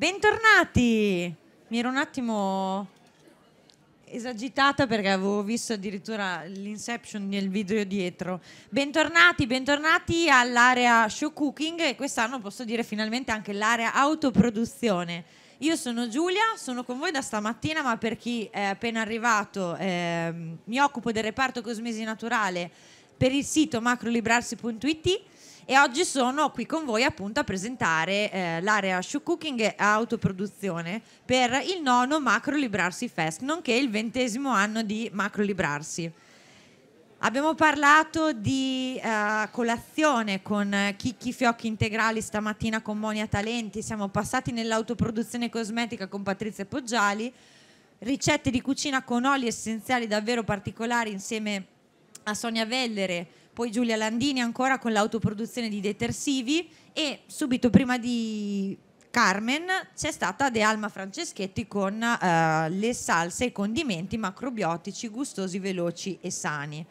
Bentornati! Mi ero un attimo esagitata perché avevo visto addirittura l'Inception nel video dietro. Bentornati, bentornati all'area show cooking e quest'anno posso dire finalmente anche l'area autoproduzione. Io sono Giulia, sono con voi da stamattina, ma per chi è appena arrivato eh, mi occupo del reparto cosmesi naturale per il sito macrolibrarsi.it e oggi sono qui con voi appunto a presentare eh, l'area shoe cooking e autoproduzione per il nono Macro Librarsi Fest, nonché il ventesimo anno di Macro Librarsi. Abbiamo parlato di uh, colazione con chicchi fiocchi integrali stamattina con Monia Talenti, siamo passati nell'autoproduzione cosmetica con Patrizia Poggiali, ricette di cucina con oli essenziali davvero particolari insieme a Sonia Vellere, poi Giulia Landini ancora con l'autoproduzione di detersivi e subito prima di Carmen c'è stata De Alma Franceschetti con eh, le salse e i condimenti macrobiotici gustosi, veloci e sani.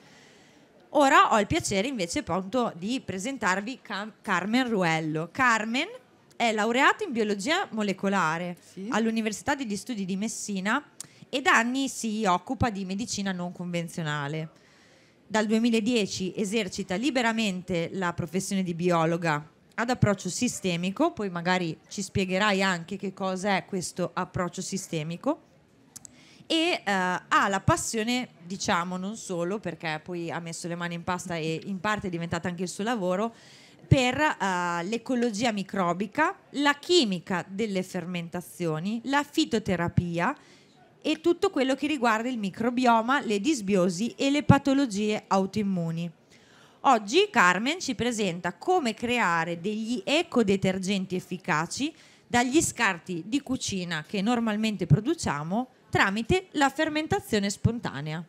Ora ho il piacere invece appunto di presentarvi Cam- Carmen Ruello. Carmen è laureata in biologia molecolare sì. all'Università degli Studi di Messina e da anni si occupa di medicina non convenzionale. Dal 2010 esercita liberamente la professione di biologa ad approccio sistemico, poi magari ci spiegherai anche che cos'è questo approccio sistemico e eh, ha la passione, diciamo non solo perché poi ha messo le mani in pasta e in parte è diventata anche il suo lavoro, per uh, l'ecologia microbica, la chimica delle fermentazioni, la fitoterapia, e tutto quello che riguarda il microbioma, le disbiosi e le patologie autoimmuni. Oggi Carmen ci presenta come creare degli ecodetergenti efficaci dagli scarti di cucina che normalmente produciamo tramite la fermentazione spontanea.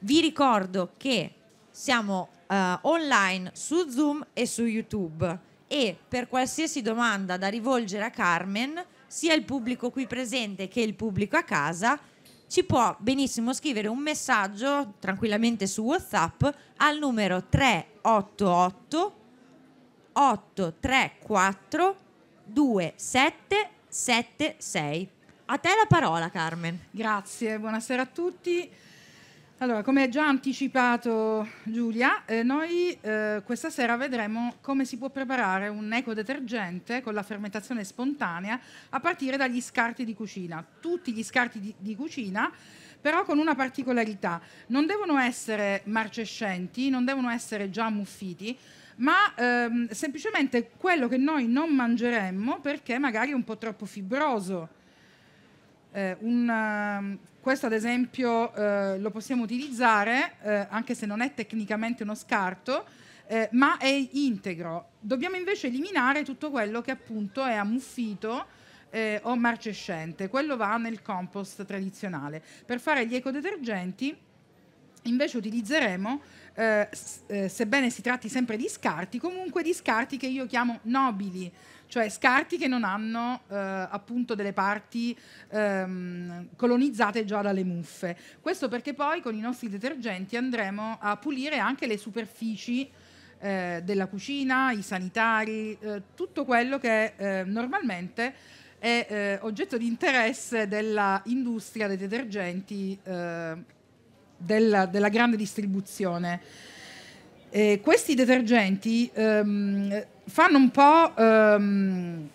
Vi ricordo che siamo uh, online su Zoom e su YouTube e per qualsiasi domanda da rivolgere a Carmen sia il pubblico qui presente che il pubblico a casa, ci può benissimo scrivere un messaggio tranquillamente su WhatsApp al numero 388 834 2776. A te la parola, Carmen. Grazie, buonasera a tutti. Allora, come già anticipato Giulia, eh, noi eh, questa sera vedremo come si può preparare un ecodetergente con la fermentazione spontanea a partire dagli scarti di cucina. Tutti gli scarti di, di cucina, però con una particolarità. Non devono essere marcescenti, non devono essere già muffiti, ma ehm, semplicemente quello che noi non mangeremmo perché magari è un po' troppo fibroso. Eh, un, ehm, questo ad esempio eh, lo possiamo utilizzare, eh, anche se non è tecnicamente uno scarto, eh, ma è integro. Dobbiamo invece eliminare tutto quello che appunto è ammuffito eh, o marcescente. Quello va nel compost tradizionale. Per fare gli ecodetergenti invece utilizzeremo, eh, eh, sebbene si tratti sempre di scarti, comunque di scarti che io chiamo nobili, cioè scarti che non hanno eh, appunto delle parti ehm, colonizzate già dalle muffe. Questo perché poi con i nostri detergenti andremo a pulire anche le superfici eh, della cucina, i sanitari, eh, tutto quello che eh, normalmente è eh, oggetto di interesse dell'industria dei detergenti eh, della, della grande distribuzione. Eh, questi detergenti ehm, fanno un po'... Ehm,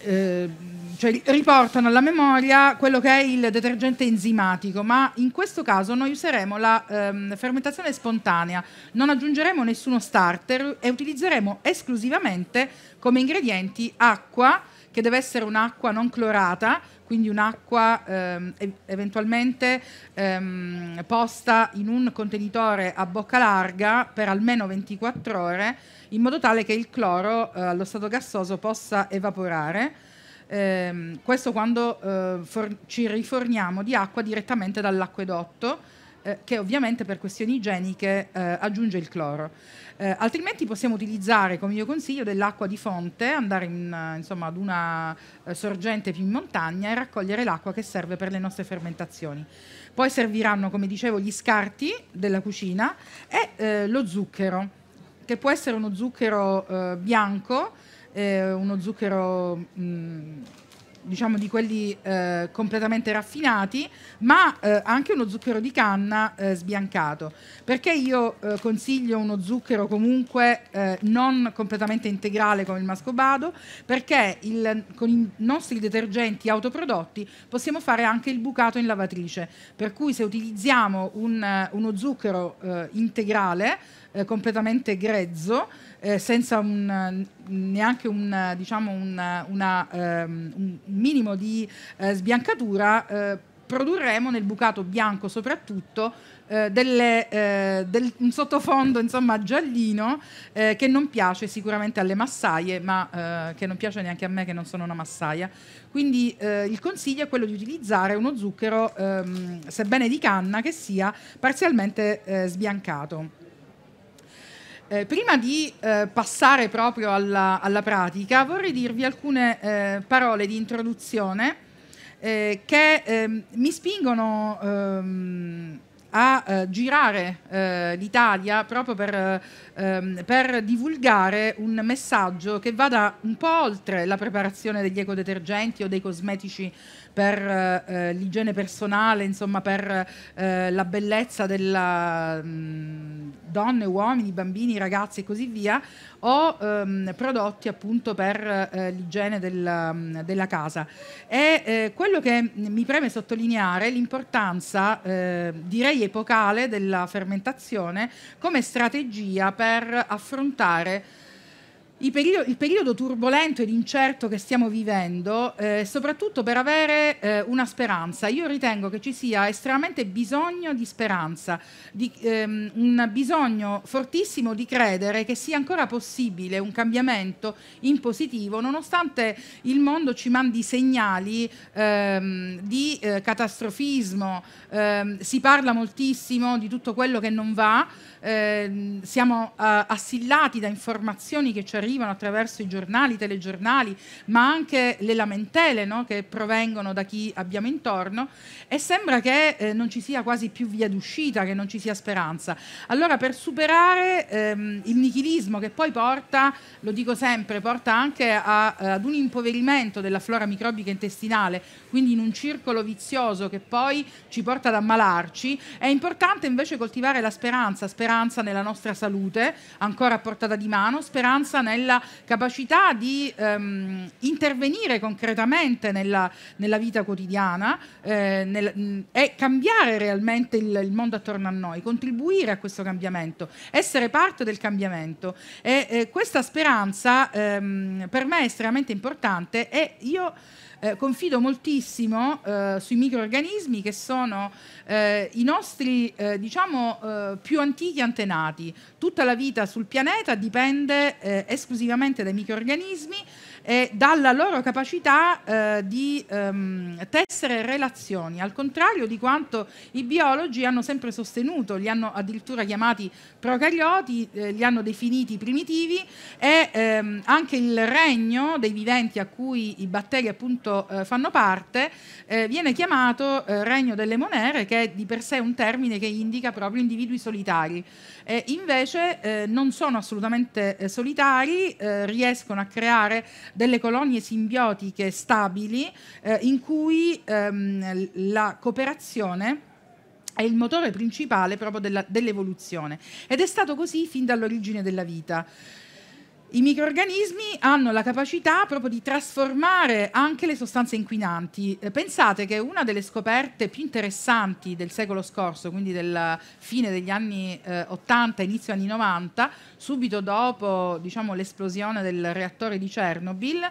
eh, cioè riportano alla memoria quello che è il detergente enzimatico, ma in questo caso noi useremo la ehm, fermentazione spontanea, non aggiungeremo nessuno starter e utilizzeremo esclusivamente come ingredienti acqua, che deve essere un'acqua non clorata, quindi un'acqua ehm, eventualmente ehm, posta in un contenitore a bocca larga per almeno 24 ore in modo tale che il cloro eh, allo stato gassoso possa evaporare. Eh, questo quando eh, ci riforniamo di acqua direttamente dall'acquedotto eh, che ovviamente per questioni igieniche eh, aggiunge il cloro. Eh, altrimenti possiamo utilizzare, come io consiglio, dell'acqua di fonte, andare in, insomma, ad una eh, sorgente più in montagna e raccogliere l'acqua che serve per le nostre fermentazioni. Poi serviranno, come dicevo, gli scarti della cucina e eh, lo zucchero che può essere uno zucchero eh, bianco, eh, uno zucchero mh, mm, diciamo di quelli eh, completamente raffinati, ma eh, anche uno zucchero di canna eh, sbiancato, perché io eh, consiglio uno zucchero comunque eh, non completamente integrale come il mascobado, perché il, con i nostri detergenti autoprodotti possiamo fare anche il bucato in lavatrice, per cui se utilizziamo un, uno zucchero eh, integrale completamente grezzo, eh, senza un, neanche un, diciamo un, una, um, un minimo di eh, sbiancatura, eh, produrremo nel bucato bianco soprattutto eh, delle, eh, del, un sottofondo insomma giallino eh, che non piace sicuramente alle massaie ma eh, che non piace neanche a me che non sono una massaia quindi eh, il consiglio è quello di utilizzare uno zucchero ehm, sebbene di canna che sia parzialmente sbiancato eh, prima di eh, passare proprio alla, alla, pratica, vorrei dirvi alcune eh, parole di introduzione eh, che ehm, mi spingono ehm, a eh, girare eh, l'Italia proprio per, ehm, per, divulgare un messaggio che vada un po' oltre la preparazione degli ecodetergenti o dei cosmetici per eh, l'igiene personale, insomma per eh, la bellezza della mh, mm, donne, uomini, bambini, ragazzi e così via, o ehm, prodotti appunto per eh, l'igiene della, mm, della, casa. E eh, quello che mi preme sottolineare è l'importanza, eh, direi epocale, della fermentazione come strategia per affrontare Perio il periodo turbolento ed incerto che stiamo vivendo, eh, soprattutto per avere eh, una speranza, io ritengo che ci sia estremamente bisogno di speranza, di, ehm, un bisogno fortissimo di credere che sia ancora possibile un cambiamento in positivo, nonostante il mondo ci mandi segnali ehm, di eh, catastrofismo, ehm, si parla moltissimo di tutto quello che non va. Ehm, siamo eh, assillati da informazioni che ci arrivano attraverso i giornali, i telegiornali, ma anche le lamentele no? che provengono da chi abbiamo intorno e sembra che eh, non ci sia quasi più via d'uscita, che non ci sia speranza. Allora per superare ehm, il nichilismo che poi porta, lo dico sempre, porta anche a, ad un impoverimento della flora microbica intestinale, quindi in un circolo vizioso che poi ci porta ad ammalarci, è importante invece coltivare la speranza, speranza speranza nella nostra salute, ancora a portata di mano, speranza nella capacità di ehm, intervenire concretamente nella, nella vita quotidiana eh, nel, mh, e cambiare realmente il, il, mondo attorno a noi, contribuire a questo cambiamento, essere parte del cambiamento. E eh, questa speranza ehm, per me è estremamente importante e io eh, confido moltissimo eh, sui microorganismi che sono eh, i nostri eh, diciamo eh, più antichi antenati. Tutta la vita sul pianeta dipende eh, esclusivamente dai microorganismi e dalla loro capacità eh, di ehm, tessere relazioni, al contrario di quanto i biologi hanno sempre sostenuto, li hanno addirittura chiamati procarioti, eh, li hanno definiti primitivi e ehm, anche il regno dei viventi a cui i batteri appunto eh, fanno parte eh, viene chiamato eh, regno delle monere che è di per sé un termine che indica proprio individui solitari. invece eh, non sono assolutamente solitari, riescono a creare delle colonie simbiotiche stabili eh, in cui ehm, la cooperazione è il motore principale proprio dell'evoluzione ed è stato così fin dall'origine della vita. I microorganismi hanno la capacità proprio di trasformare anche le sostanze inquinanti. Eh, pensate che una delle scoperte più interessanti del secolo scorso, quindi della fine degli anni eh, 80, inizio anni 90, subito dopo diciamo, l'esplosione del reattore di Chernobyl,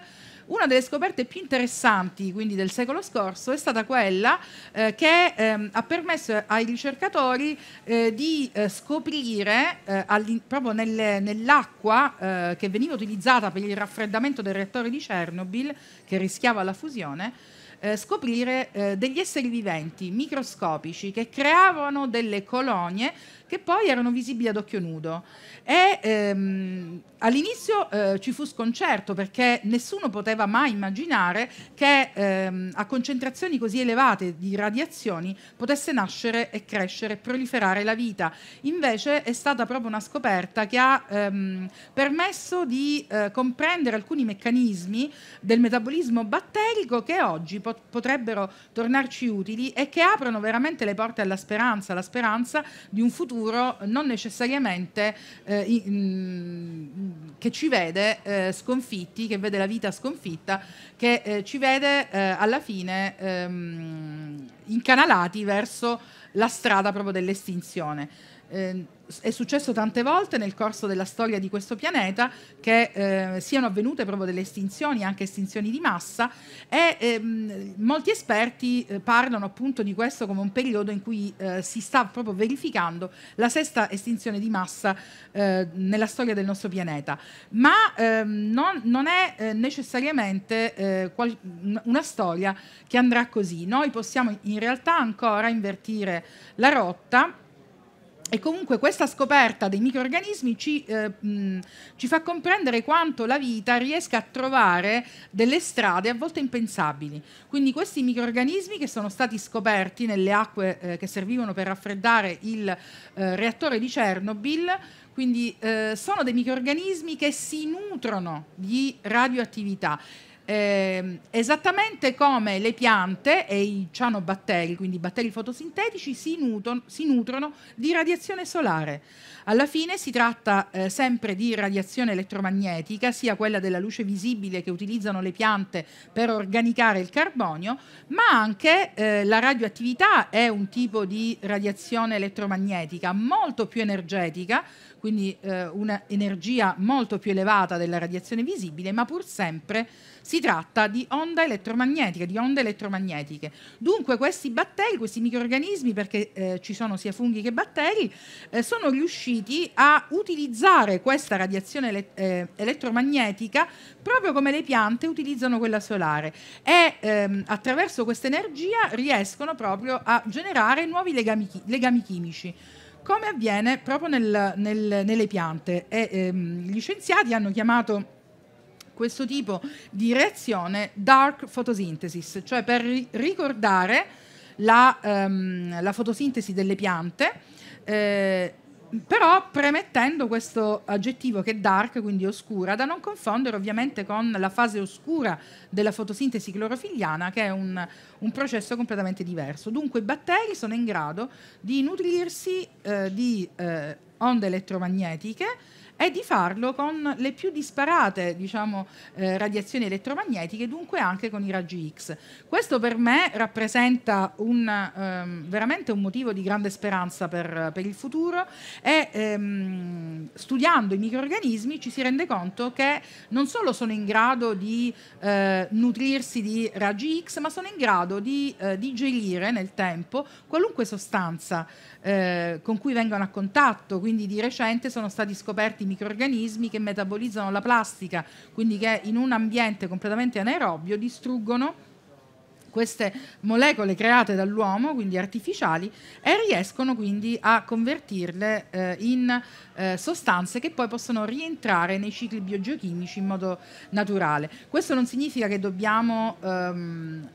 una delle scoperte più interessanti quindi del secolo scorso è stata quella eh, che ehm, ha permesso ai ricercatori eh, di eh, scoprire eh, proprio nelle, nell'acqua eh, che veniva utilizzata per il raffreddamento del reattore di Chernobyl che rischiava la fusione eh, scoprire degli esseri viventi microscopici che creavano delle colonie che poi erano visibili ad occhio nudo. E, ehm, all'inizio eh, ci fu sconcerto perché nessuno poteva mai immaginare che ehm, a concentrazioni così elevate di radiazioni potesse nascere e crescere e proliferare la vita. Invece è stata proprio una scoperta che ha ehm, permesso di eh, comprendere alcuni meccanismi del metabolismo batterico che oggi pot- potrebbero tornarci utili e che aprono veramente le porte alla speranza, la speranza di un futuro futuro non necessariamente eh, in, mm, che ci vede eh, sconfitti, che vede la vita sconfitta, che eh, ci vede eh, alla fine ehm, incanalati verso la strada proprio dell'estinzione eh, è successo tante volte nel corso della storia di questo pianeta che eh, siano avvenute proprio delle estinzioni, anche estinzioni di massa, e ehm, molti esperti eh, parlano appunto di questo come un periodo in cui eh, si sta proprio verificando la sesta estinzione di massa eh, nella storia del nostro pianeta, ma ehm, non, non, è eh, necessariamente eh, qual- una storia che andrà così, noi possiamo in realtà ancora invertire la rotta e comunque questa scoperta dei microrganismi ci, eh, mh, ci, fa comprendere quanto la vita riesca a trovare delle strade a volte impensabili. Quindi questi microrganismi che sono stati scoperti nelle acque eh, che servivano per raffreddare il eh, reattore di Chernobyl, quindi eh, sono dei microrganismi che si nutrono di radioattività eh, esattamente come le piante e i cianobatteri, quindi i batteri fotosintetici, si, nuton, si nutrono di radiazione solare. Alla fine si tratta eh, sempre di radiazione elettromagnetica, sia quella della luce visibile che utilizzano le piante per organicare il carbonio, ma anche eh, la radioattività è un tipo di radiazione elettromagnetica molto più energetica, quindi eh, un'energia molto più elevata della radiazione visibile, ma pur sempre si tratta di onda elettromagnetica, di onde elettromagnetiche. Dunque questi batteri, questi microorganismi, perché eh, ci sono sia funghi che batteri, eh, sono riusciti a utilizzare questa radiazione ele eh, elettromagnetica proprio come le piante utilizzano quella solare e ehm, attraverso questa energia riescono proprio a generare nuovi legami, legami chimici come avviene proprio nel, nel, nelle piante. E, ehm, gli scienziati hanno chiamato questo tipo di reazione dark photosynthesis, cioè per ri- ricordare la, ehm, la, fotosintesi delle piante. Eh, però premettendo questo aggettivo che è dark, quindi oscura, da non confondere ovviamente con la fase oscura della fotosintesi clorofilliana, che è un, un processo completamente diverso. Dunque i batteri sono in grado di nutrirsi eh, di eh, onde elettromagnetiche è di farlo con le più disparate diciamo, eh, radiazioni elettromagnetiche, dunque anche con i raggi X. Questo per me rappresenta un, ehm, veramente un motivo di grande speranza per, per il futuro e ehm, studiando i microorganismi ci si rende conto che non solo sono in grado di eh, nutrirsi di raggi X, ma sono in grado di eh, digerire nel tempo qualunque sostanza eh, con cui vengono a contatto, quindi di recente sono stati scoperti i microrganismi che metabolizzano la plastica, quindi che in un ambiente completamente anaerobio distruggono queste molecole create dall'uomo, quindi artificiali, e riescono quindi a convertirle eh, in eh, sostanze che poi possono rientrare nei cicli biogeochimici in modo naturale. Questo non significa che dobbiamo... Ehm,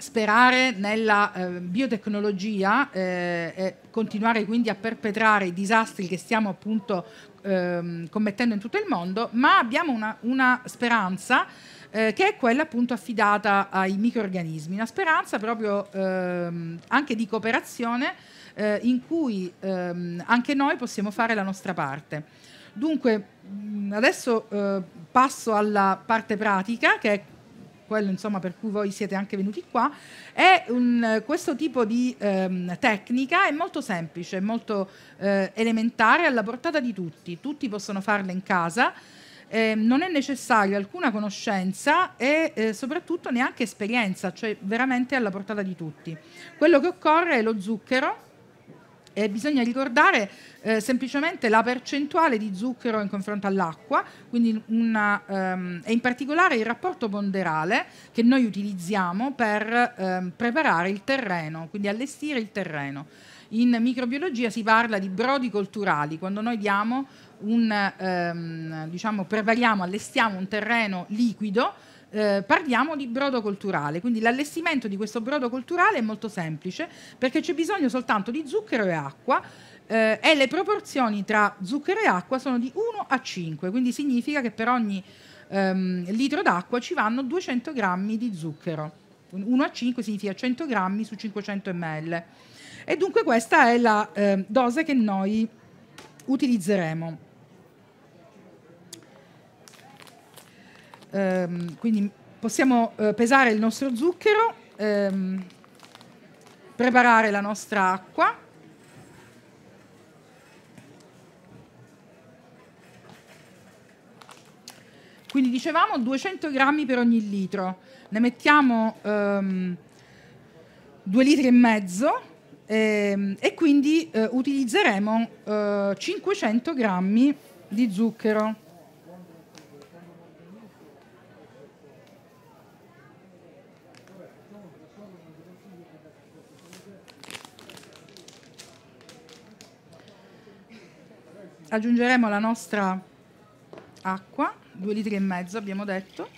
sperare nella eh, biotecnologia eh, e continuare quindi a perpetrare i disastri che stiamo appunto ehm, commettendo in tutto il mondo, ma abbiamo una, una speranza eh, che è quella appunto affidata ai microorganismi, una speranza proprio ehm, anche di cooperazione eh, in cui ehm, anche noi possiamo fare la nostra parte. Dunque, adesso eh, passo alla parte pratica, che è quello insomma, per cui voi siete anche venuti qua, è un, questo tipo di ehm, tecnica è molto semplice, molto eh, elementare, alla portata di tutti, tutti possono farla in casa. Eh, non è necessaria alcuna conoscenza e eh, soprattutto neanche esperienza, cioè veramente alla portata di tutti. Quello che occorre è lo zucchero, e bisogna ricordare eh, semplicemente la percentuale di zucchero in confronto all'acqua, quindi una, ehm, e in particolare il rapporto ponderale che noi utilizziamo per ehm, preparare il terreno, quindi allestire il terreno. In microbiologia si parla di brodi culturali, quando noi diamo un, ehm, diciamo, prepariamo, allestiamo un terreno liquido eh, parliamo di brodo culturale, quindi l'allestimento di questo brodo culturale è molto semplice perché c'è bisogno soltanto di zucchero e acqua eh, e le proporzioni tra zucchero e acqua sono di 1 a 5, quindi significa che per ogni ehm, litro d'acqua ci vanno 200 grammi di zucchero. 1 a 5 significa 100 grammi su 500 ml. E dunque questa è la eh, dose che noi utilizzeremo. Ehm, quindi possiamo eh, pesare il nostro zucchero, ehm, preparare la nostra acqua. Quindi dicevamo 200 grammi per ogni litro, ne mettiamo ehm, 2 litri e mezzo ehm, e quindi eh, utilizzeremo eh, 500 grammi di zucchero. aggiungeremo la nostra acqua, due litri e mezzo abbiamo detto,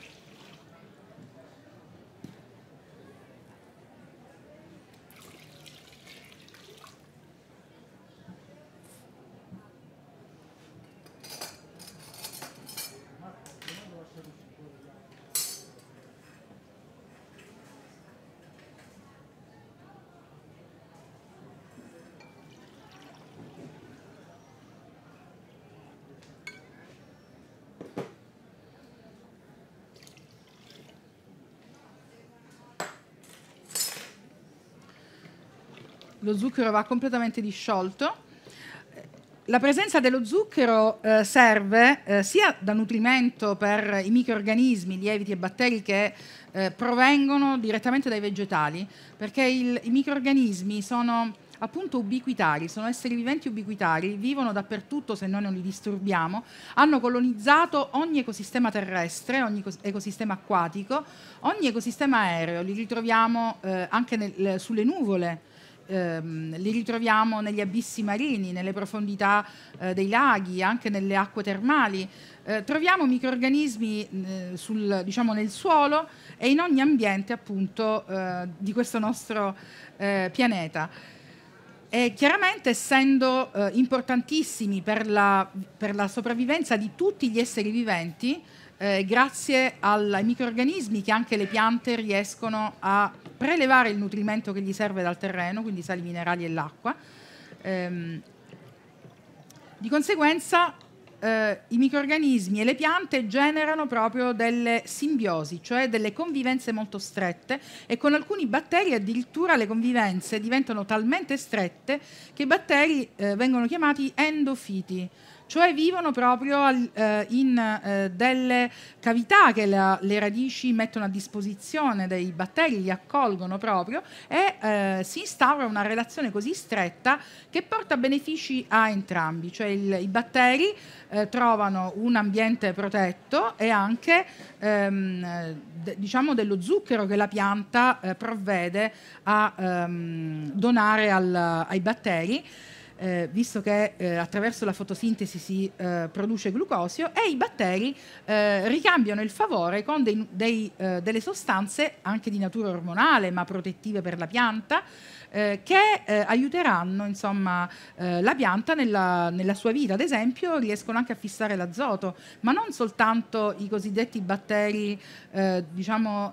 lo zucchero va completamente disciolto. La presenza dello zucchero eh, serve eh, sia da nutrimento per i microrganismi, lieviti e batteri che eh, provengono direttamente dai vegetali, perché il, i microrganismi sono appunto ubiquitari, sono esseri viventi ubiquitari, vivono dappertutto se noi non li disturbiamo, hanno colonizzato ogni ecosistema terrestre, ogni ecosistema acquatico, ogni ecosistema aereo, li ritroviamo eh, anche nel, sulle nuvole ehm, li ritroviamo negli abissi marini, nelle profondità eh, dei laghi, anche nelle acque termali. Eh, troviamo microorganismi eh, sul, diciamo, nel suolo e in ogni ambiente appunto eh, di questo nostro eh, pianeta. E chiaramente essendo importantissimi per la, per la sopravvivenza di tutti gli esseri viventi, eh, grazie al, ai microrganismi che anche le piante riescono a prelevare il nutrimento che gli serve dal terreno, quindi sali minerali e l'acqua. Ehm, di conseguenza eh, i microrganismi e le piante generano proprio delle simbiosi, cioè delle convivenze molto strette e con alcuni batteri addirittura le convivenze diventano talmente strette che i batteri eh, vengono chiamati endofiti cioè vivono proprio al, eh, in eh, delle cavità che la, le radici mettono a disposizione dei batteri, li accolgono proprio e eh, si instaura una relazione così stretta che porta benefici a entrambi, cioè il, i batteri eh, trovano un ambiente protetto e anche ehm, diciamo dello zucchero che la pianta eh, provvede a ehm, donare al, ai batteri eh, visto che eh, attraverso la fotosintesi si eh, produce glucosio, e i batteri eh, ricambiano il favore con dei, dei, eh, delle sostanze anche di natura ormonale, ma protettive per la pianta, eh, che aiuteranno insomma, la pianta nella, nella, sua vita. Ad esempio, riescono anche a fissare l'azoto, ma non soltanto i cosiddetti batteri diciamo,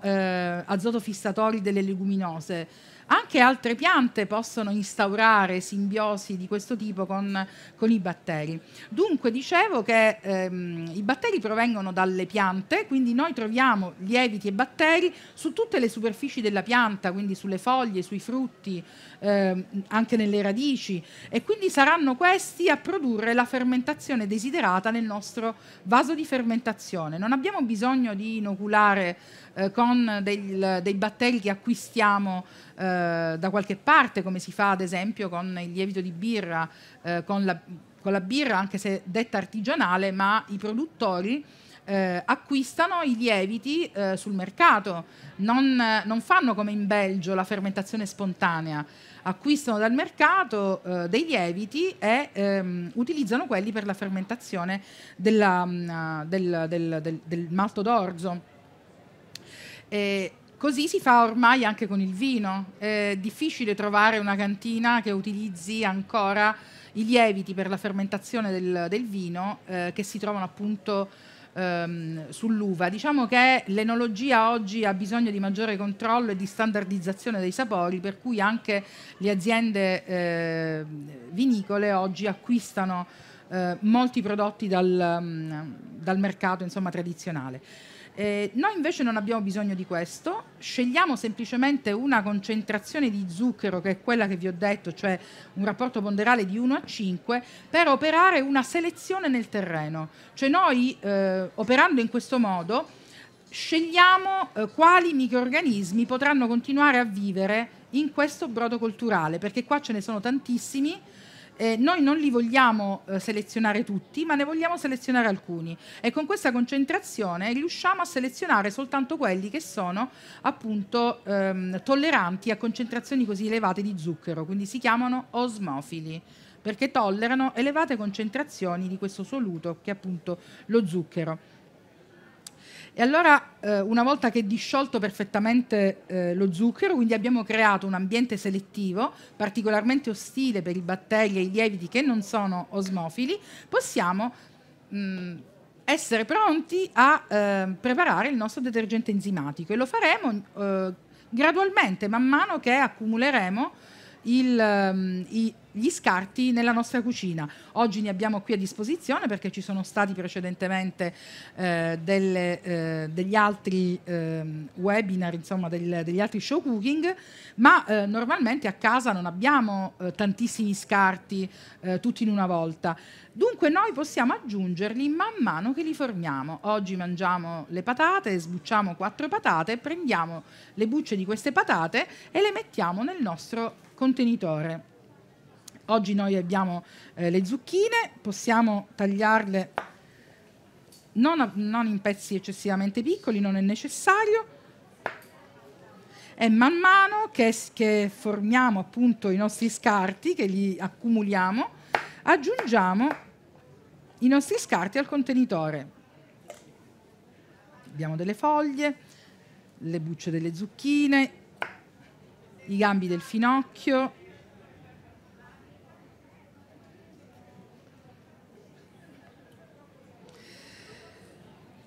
fissatori delle leguminose. Anche altre piante possono instaurare simbiosi di questo tipo con, con i batteri. Dunque dicevo che ehm, i batteri provengono dalle piante, quindi noi troviamo lieviti e batteri su tutte le superfici della pianta, quindi sulle foglie, sui frutti, eh, anche nelle radici e quindi saranno questi a produrre la fermentazione desiderata nel nostro vaso di fermentazione. Non abbiamo bisogno di inoculare eh, con del, dei batteri che acquistiamo eh, da qualche parte, come si fa ad esempio con il lievito di birra, eh, con la, con la birra anche se detta artigianale, ma i produttori eh, acquistano i lieviti eh, sul mercato, non, non, fanno come in Belgio la fermentazione spontanea, acquistano dal mercato eh, dei lieviti e ehm, utilizzano quelli per la fermentazione della, mh, mm, ah, del, del, del, del, malto d'orzo. E così si fa ormai anche con il vino. È difficile trovare una cantina che utilizzi ancora i lieviti per la fermentazione del, vino eh, che si trovano appunto ehm, sull'uva. Diciamo che l'enologia oggi ha bisogno di maggiore controllo e di standardizzazione dei sapori, per cui anche le aziende eh, vinicole oggi acquistano eh, molti prodotti dal, mm, dal mercato insomma, tradizionale. Eh, noi invece non abbiamo bisogno di questo, scegliamo semplicemente una concentrazione di zucchero che è quella che vi ho detto, cioè un rapporto ponderale di 1 a 5, per operare una selezione nel terreno. Cioè noi eh, operando in questo modo scegliamo eh, quali microorganismi potranno continuare a vivere in questo brodo culturale, perché qua ce ne sono tantissimi eh, noi non li vogliamo eh, selezionare tutti, ma ne vogliamo selezionare alcuni e con questa concentrazione riusciamo a selezionare soltanto quelli che sono appunto ehm, tolleranti a concentrazioni così elevate di zucchero, quindi si chiamano osmofili perché tollerano elevate concentrazioni di questo soluto che è appunto lo zucchero. E allora, eh, una volta che è disciolto perfettamente eh, lo zucchero, quindi abbiamo creato un ambiente selettivo particolarmente ostile per i batteri e i lieviti che non sono osmofili, possiamo mh, mm, essere pronti a eh, preparare il nostro detergente enzimatico e lo faremo eh, gradualmente, man mano che accumuleremo il, um, i, gli scarti nella nostra cucina. Oggi ne abbiamo qui a disposizione perché ci sono stati precedentemente eh, delle, eh, degli altri eh, webinar, insomma del, degli altri show cooking, ma eh, normalmente a casa non abbiamo eh, tantissimi scarti eh, tutti in una volta. Dunque noi possiamo aggiungerli man mano che li formiamo. Oggi mangiamo le patate, sbucciamo quattro patate, prendiamo le bucce di queste patate e le mettiamo nel nostro contenitore Oggi noi abbiamo eh, le zucchine, possiamo tagliarle non, a, non in pezzi eccessivamente piccoli, non è necessario. E man mano che, che, formiamo appunto i nostri scarti, che li accumuliamo, aggiungiamo i nostri scarti al contenitore. Abbiamo delle foglie, le bucce delle zucchine, i gambi del finocchio,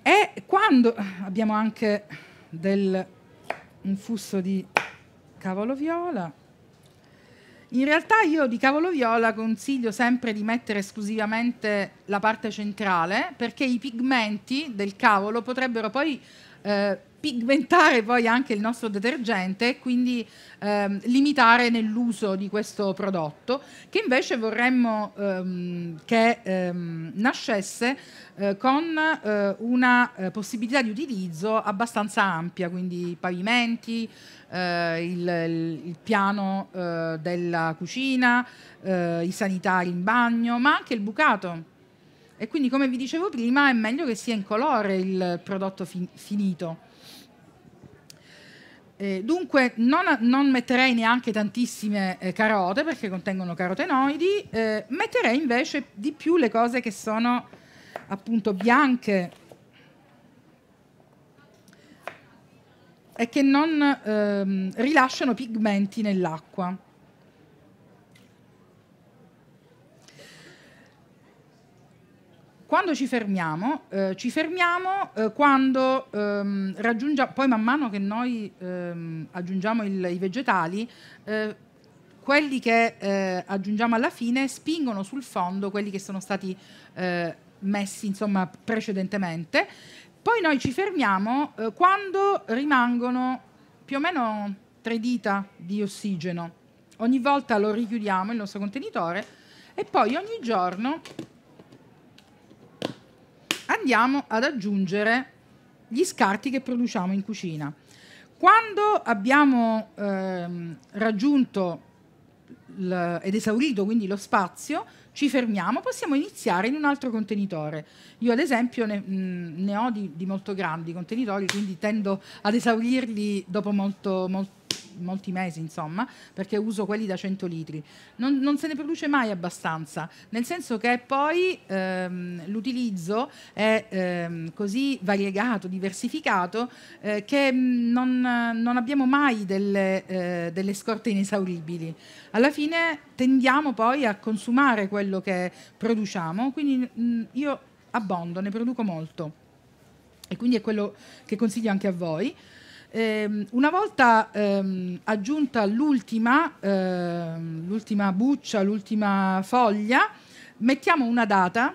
E quando abbiamo anche del, un fusto di cavolo viola, in realtà io di cavolo viola consiglio sempre di mettere esclusivamente la parte centrale perché i pigmenti del cavolo potrebbero poi eh, pigmentare poi anche il nostro detergente e quindi ehm, limitare nell'uso di questo prodotto che invece vorremmo ehm, che ehm, nascesse eh, con eh, una eh, possibilità di utilizzo abbastanza ampia, quindi i pavimenti, eh, il, il, piano eh, della cucina, eh, i sanitari in bagno, ma anche il bucato. E quindi, come vi dicevo prima, è meglio che sia in colore il prodotto fi finito. Eh, dunque non, non, metterei neanche tantissime eh, carote perché contengono carotenoidi, eh, metterei invece di più le cose che sono appunto bianche e che non ehm, rilasciano pigmenti nell'acqua. quando ci fermiamo, eh, ci fermiamo eh, quando ehm, raggiungiamo, poi man mano che noi ehm, aggiungiamo il, i vegetali, eh, quelli che eh, aggiungiamo alla fine spingono sul fondo quelli che sono stati eh, messi insomma, precedentemente. Poi noi ci fermiamo eh, quando rimangono più o meno tre dita di ossigeno. Ogni volta lo richiudiamo il nostro contenitore e poi ogni giorno andiamo ad aggiungere gli scarti che produciamo in cucina. Quando abbiamo ehm, raggiunto ed esaurito quindi lo spazio, ci fermiamo, possiamo iniziare in un altro contenitore. Io ad esempio ne, mh, ne ho di, di, molto grandi contenitori, quindi tendo ad esaurirli dopo molto, molto molti mesi, insomma, perché uso quelli da 100 litri. Non, non se ne produce mai abbastanza, nel senso che poi ehm, l'utilizzo è ehm, così variegato, diversificato, eh, che mm, non, non, abbiamo mai delle, eh, delle scorte inesauribili. Alla fine tendiamo poi a consumare quello che produciamo, quindi mh, mm, io abbondo, ne produco molto. E quindi è quello che consiglio anche a voi. Eh, una volta ehm, aggiunta l'ultima, ehm, l'ultima buccia, l'ultima foglia, mettiamo una data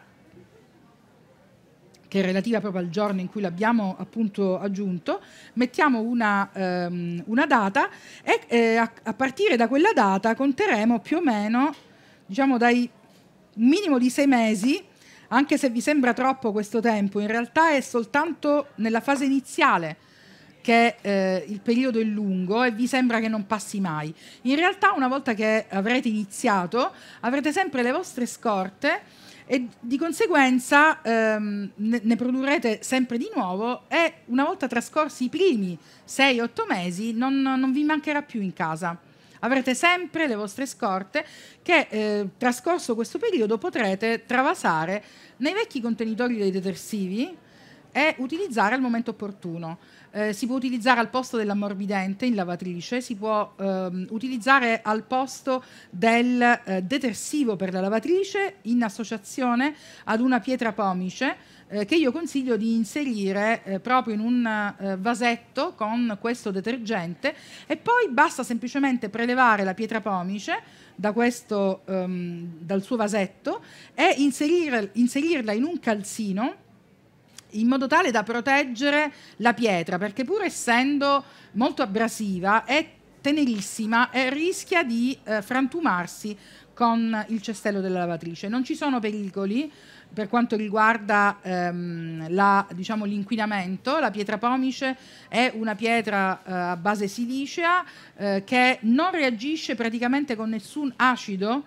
che è relativa proprio al giorno in cui l'abbiamo appunto aggiunto, mettiamo una, ehm, una data e eh, a, a, partire da quella data conteremo più o meno, diciamo dai un minimo di sei mesi, anche se vi sembra troppo questo tempo, in realtà è soltanto nella fase iniziale che eh, il periodo è lungo e vi sembra che non passi mai. In realtà una volta che avrete iniziato avrete sempre le vostre scorte e di conseguenza ehm, ne, produrrete sempre di nuovo e una volta trascorsi i primi 6-8 mesi non, non vi mancherà più in casa avrete sempre le vostre scorte che eh, trascorso questo periodo potrete travasare nei vecchi contenitori dei detersivi e utilizzare al momento opportuno. Eh, si può utilizzare al posto dell'ammorbidente in lavatrice, si può ehm, utilizzare al posto del eh, detersivo per la lavatrice in associazione ad una pietra pomice eh, che io consiglio di inserire eh, proprio in un vasetto con questo detergente e poi basta semplicemente prelevare la pietra pomice da questo, ehm, dal suo vasetto e inserire, inserirla in un calzino in modo tale da proteggere la pietra, perché pur essendo molto abrasiva è tenerissima e rischia di eh, frantumarsi con il cestello della lavatrice. Non ci sono pericoli per quanto riguarda ehm, la, diciamo, l'inquinamento, la pietra pomice è una pietra eh, a base silicea eh, che non reagisce praticamente con nessun acido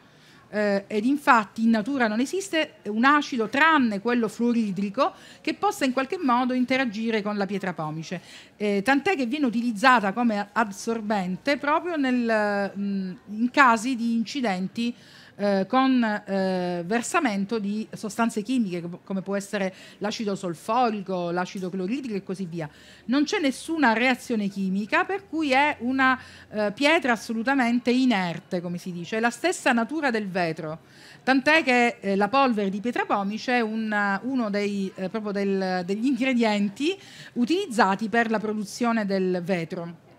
eh, ed infatti in natura non esiste un acido tranne quello fluoridrico che possa in qualche modo interagire con la pietra pomice, eh, tant'è che viene utilizzata come adsorbente proprio nel, mh, mm, in casi di incidenti eh, con eh, versamento di sostanze chimiche come può essere l'acido solforico, l'acido cloridrico e così via. Non c'è nessuna reazione chimica per cui è una eh, pietra assolutamente inerte, come si dice, è la stessa natura del vetro. Tant'è che eh, la polvere di pietra pomice è una, uno dei, eh, del, degli ingredienti utilizzati per la produzione del vetro.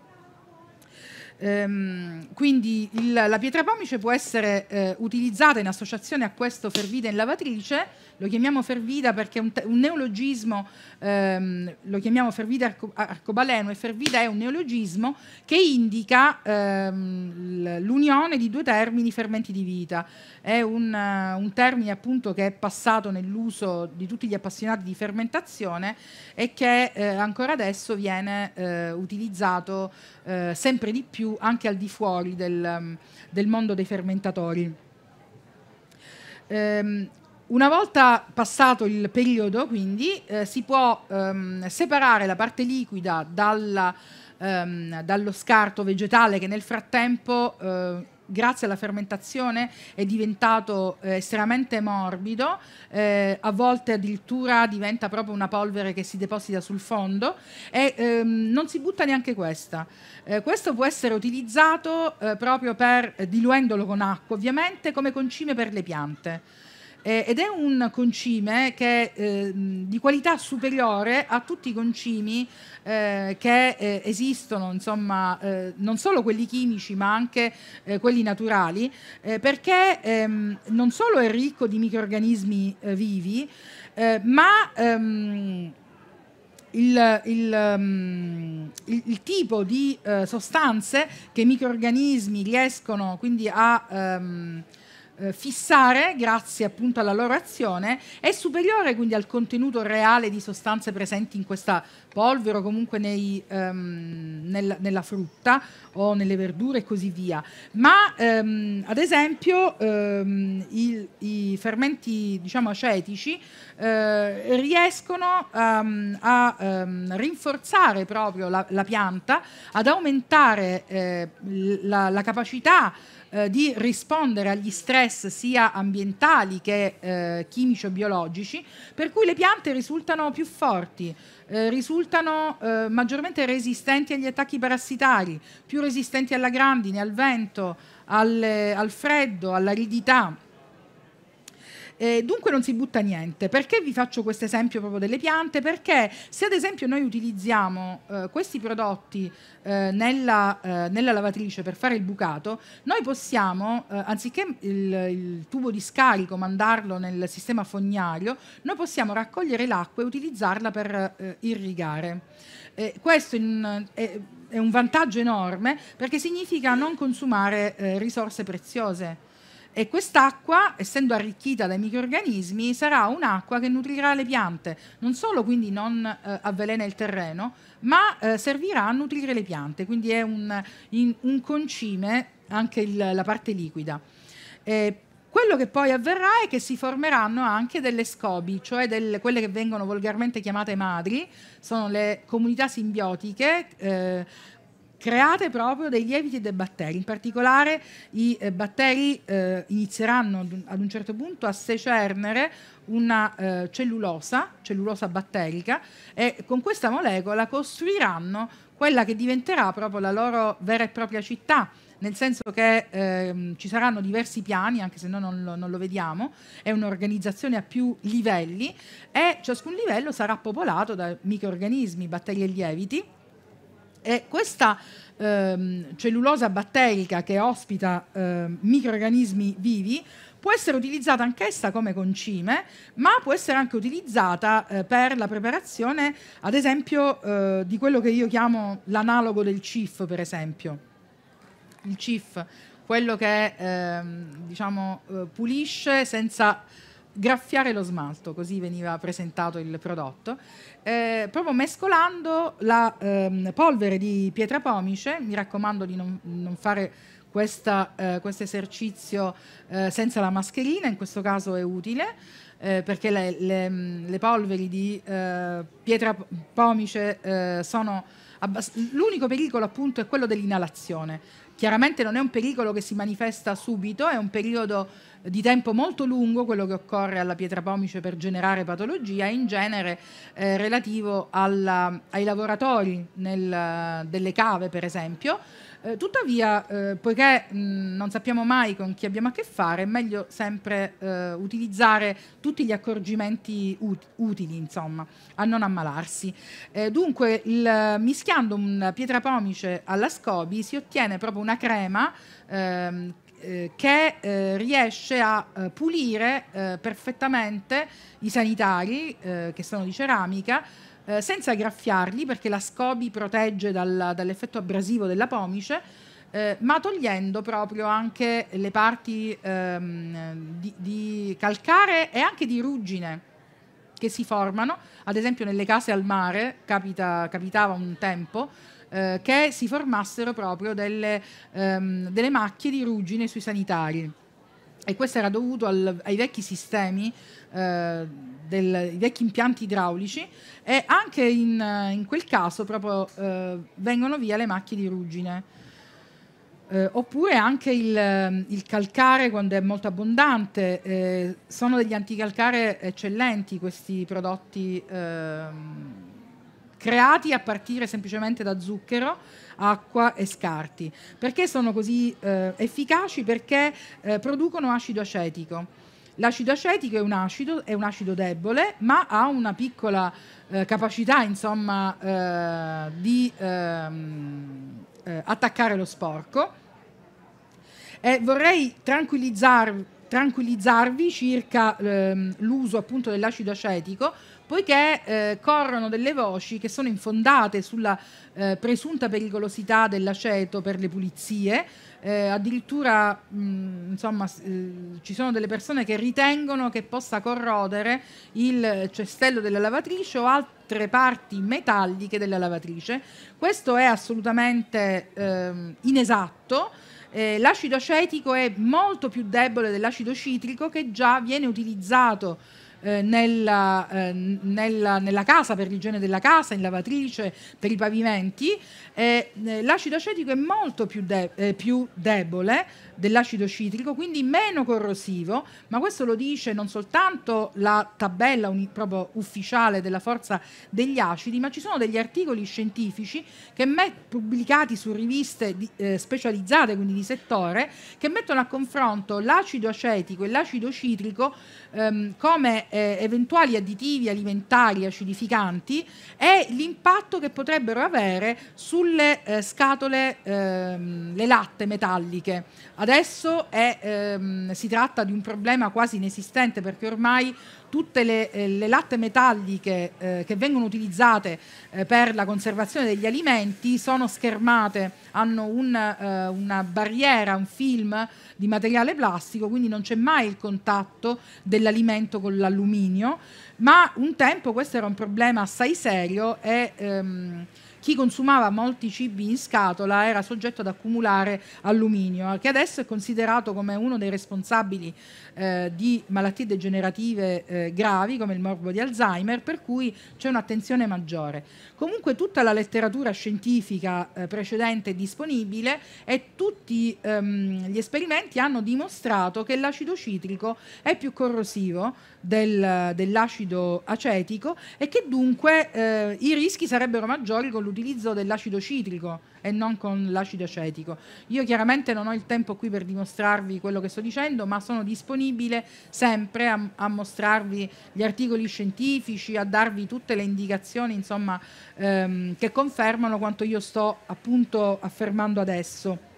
Ehm, quindi il, la pietra pomice può essere eh, utilizzata in associazione a questo fervida in lavatrice, lo chiamiamo fervida perché è un, un neologismo, ehm, lo chiamiamo fervida arco, arcobaleno e fervida è un neologismo che indica ehm, l'unione di due termini fermenti di vita. È un, uh, un termine appunto che è passato nell'uso di tutti gli appassionati di fermentazione e che eh, ancora adesso viene eh, utilizzato eh, sempre di più anche al di fuori del, um, del mondo dei fermentatori. Ehm, una volta passato il periodo, quindi, eh, si può ehm, separare la parte liquida dalla, ehm, dallo scarto vegetale che nel frattempo eh, grazie alla fermentazione è diventato eh, estremamente morbido, eh, a volte addirittura diventa proprio una polvere che si deposita sul fondo e ehm, non si butta neanche questa. Eh, questo può essere utilizzato eh, proprio per, eh, diluendolo con acqua ovviamente, come concime per le piante eh, ed è un concime che eh, di qualità superiore a tutti i concimi eh, che eh, esistono, insomma, eh, non solo quelli chimici ma anche eh, quelli naturali, perché ehm, non solo è ricco di microrganismi vivi, ma ehm, il, il, um, il, il, tipo di sostanze che i microrganismi riescono quindi a... Um, eh, fissare, grazie appunto alla loro azione, è superiore quindi al contenuto reale di sostanze presenti in questa polvere o comunque nei, um, nel, nella frutta o nelle verdure e così via. Ma um, ad esempio um, il, i fermenti diciamo acetici eh, riescono a rinforzare proprio la, la, pianta, ad aumentare eh, la, la capacità eh, di rispondere agli stress sia ambientali che eh, chimici o biologici, per cui le piante risultano più forti, eh, risultano eh, maggiormente resistenti agli attacchi parassitari, più resistenti alla grandine, al vento, al, al freddo, all'aridità. Eh, dunque non si butta niente. Perché vi faccio questo esempio proprio delle piante? Perché se ad esempio noi utilizziamo eh, questi prodotti eh, nella, eh, nella, lavatrice per fare il bucato, noi possiamo, eh, anziché il, il, tubo di scarico mandarlo nel sistema fognario, noi possiamo raccogliere l'acqua e utilizzarla per eh, irrigare. questo in, è un vantaggio enorme perché significa non consumare risorse preziose e quest'acqua, essendo arricchita dai microrganismi, sarà un'acqua che nutrirà le piante, non solo quindi non eh, avvelena il terreno, ma eh, servirà a nutrire le piante, quindi è un, in, un concime anche il, la parte liquida. Eh, quello che poi avverrà è che si formeranno anche delle scobi, cioè del, quelle che vengono volgarmente chiamate madri, sono le comunità simbiotiche eh, create proprio dei lieviti e dei batteri. In particolare i eh, batteri eh, inizieranno ad un, certo punto a secernere una eh, cellulosa, cellulosa batterica, e con questa molecola costruiranno quella che diventerà proprio la loro vera e propria città, nel senso che ehm, ci saranno diversi piani, anche se noi non lo, non lo vediamo, è un'organizzazione a più livelli e ciascun livello sarà popolato da microrganismi, batteri e lieviti e questa ehm, cellulosa batterica che ospita ehm, microorganismi vivi può essere utilizzata anch'essa come concime, ma può essere anche utilizzata eh, per la preparazione, ad esempio, eh, di quello che io chiamo l'analogo del CIF, per esempio. Il CIF, quello che ehm, diciamo, eh, pulisce senza graffiare lo smalto, così veniva presentato il prodotto, eh, proprio mescolando la ehm, polvere di pietra pomice, mi raccomando di non, non fare eh, questo eh, esercizio eh, senza la mascherina, in questo caso è utile, eh, perché le, le, mm, le, polveri di eh, pietra pomice sono... L'unico pericolo appunto è quello dell'inalazione. Chiaramente non è un pericolo che si manifesta subito, è un periodo di tempo molto lungo quello che occorre alla pietra pomice per generare patologia, in genere eh, relativo alla, ai lavoratori nel, eh, delle cave, per esempio. Eh, tuttavia, eh, poiché mh, non sappiamo mai con chi abbiamo a che fare, è meglio sempre eh, utilizzare tutti gli accorgimenti ut- utili, insomma, a non ammalarsi. Eh, dunque, il, mischiando una pietra pomice alla scobi si ottiene proprio una crema ehm, eh, che eh, riesce a eh, pulire eh, perfettamente i sanitari eh, che sono di ceramica senza graffiarli perché la scobi protegge dal, dall'effetto abrasivo della pomice ma togliendo proprio anche le parti ehm, di, di calcare e anche di ruggine che si formano, ad esempio nelle case al mare, capita, capitava un tempo, eh, che si formassero proprio delle, ehm, delle macchie di ruggine sui sanitari e questo era dovuto al, ai vecchi sistemi, eh, del, ai vecchi impianti idraulici e anche in, eh, in quel caso proprio eh, vengono via le macchie di ruggine. Eh, oppure anche il, ehm, il, calcare quando è molto abbondante, eh, sono degli anticalcare eccellenti questi prodotti ehm, creati a partire semplicemente da zucchero, acqua e scarti. Perché sono così eh, efficaci? Perché eh, producono acido acetico. L'acido acetico è un acido, è un acido debole, ma ha una piccola eh, capacità insomma, eh, di ehm, eh, attaccare lo sporco. E vorrei tranquillizzarvi, tranquillizzarvi circa ehm, l'uso appunto dell'acido acetico poiché eh, corrono delle voci che sono infondate sulla eh, presunta pericolosità dell'aceto per le pulizie. Eh, addirittura, mh, mm, insomma, eh, ci sono delle persone che ritengono che possa corrodere il cestello della lavatrice o altre parti metalliche della lavatrice. Questo è assolutamente ehm, inesatto. Eh, l'acido acetico è molto più debole dell'acido citrico che già viene utilizzato eh, nella, eh, nella, nella, casa, per l'igiene della casa, in lavatrice, per i pavimenti, eh, eh, l'acido acetico è molto più, de eh, più debole dell'acido citrico, quindi meno corrosivo, ma questo lo dice non soltanto la tabella uni- proprio ufficiale della forza degli acidi, ma ci sono degli articoli scientifici met- pubblicati su riviste di, eh, specializzate, quindi di settore, che mettono a confronto l'acido acetico e l'acido citrico ehm, come eh, eventuali additivi alimentari acidificanti e l'impatto che potrebbero avere sulle eh, scatole, ehm, le latte metalliche Adesso è, ehm, si tratta di un problema quasi inesistente perché ormai tutte le, eh, le latte metalliche eh, che vengono utilizzate eh, per la conservazione degli alimenti sono schermate, hanno un, eh, una barriera, un film di materiale plastico, quindi non c'è mai il contatto dell'alimento con l'alluminio, ma un tempo questo era un problema assai serio e... Ehm, chi consumava molti cibi in scatola era soggetto ad accumulare alluminio, che adesso è considerato come uno dei responsabili eh, di malattie degenerative eh, gravi come il morbo di Alzheimer, per cui c'è un'attenzione maggiore. Comunque tutta la letteratura scientifica eh, precedente è disponibile e tutti ehm, gli esperimenti hanno dimostrato che l'acido citrico è più corrosivo del, dell'acido acetico e che dunque eh, i rischi sarebbero maggiori con l'utilizzo dell'acido citrico e non con l'acido acetico. Io chiaramente non ho il tempo qui per dimostrarvi quello che sto dicendo, ma sono disponibile sempre a, a mostrarvi gli articoli scientifici, a darvi tutte le indicazioni insomma, ehm, che confermano quanto io sto appunto affermando adesso.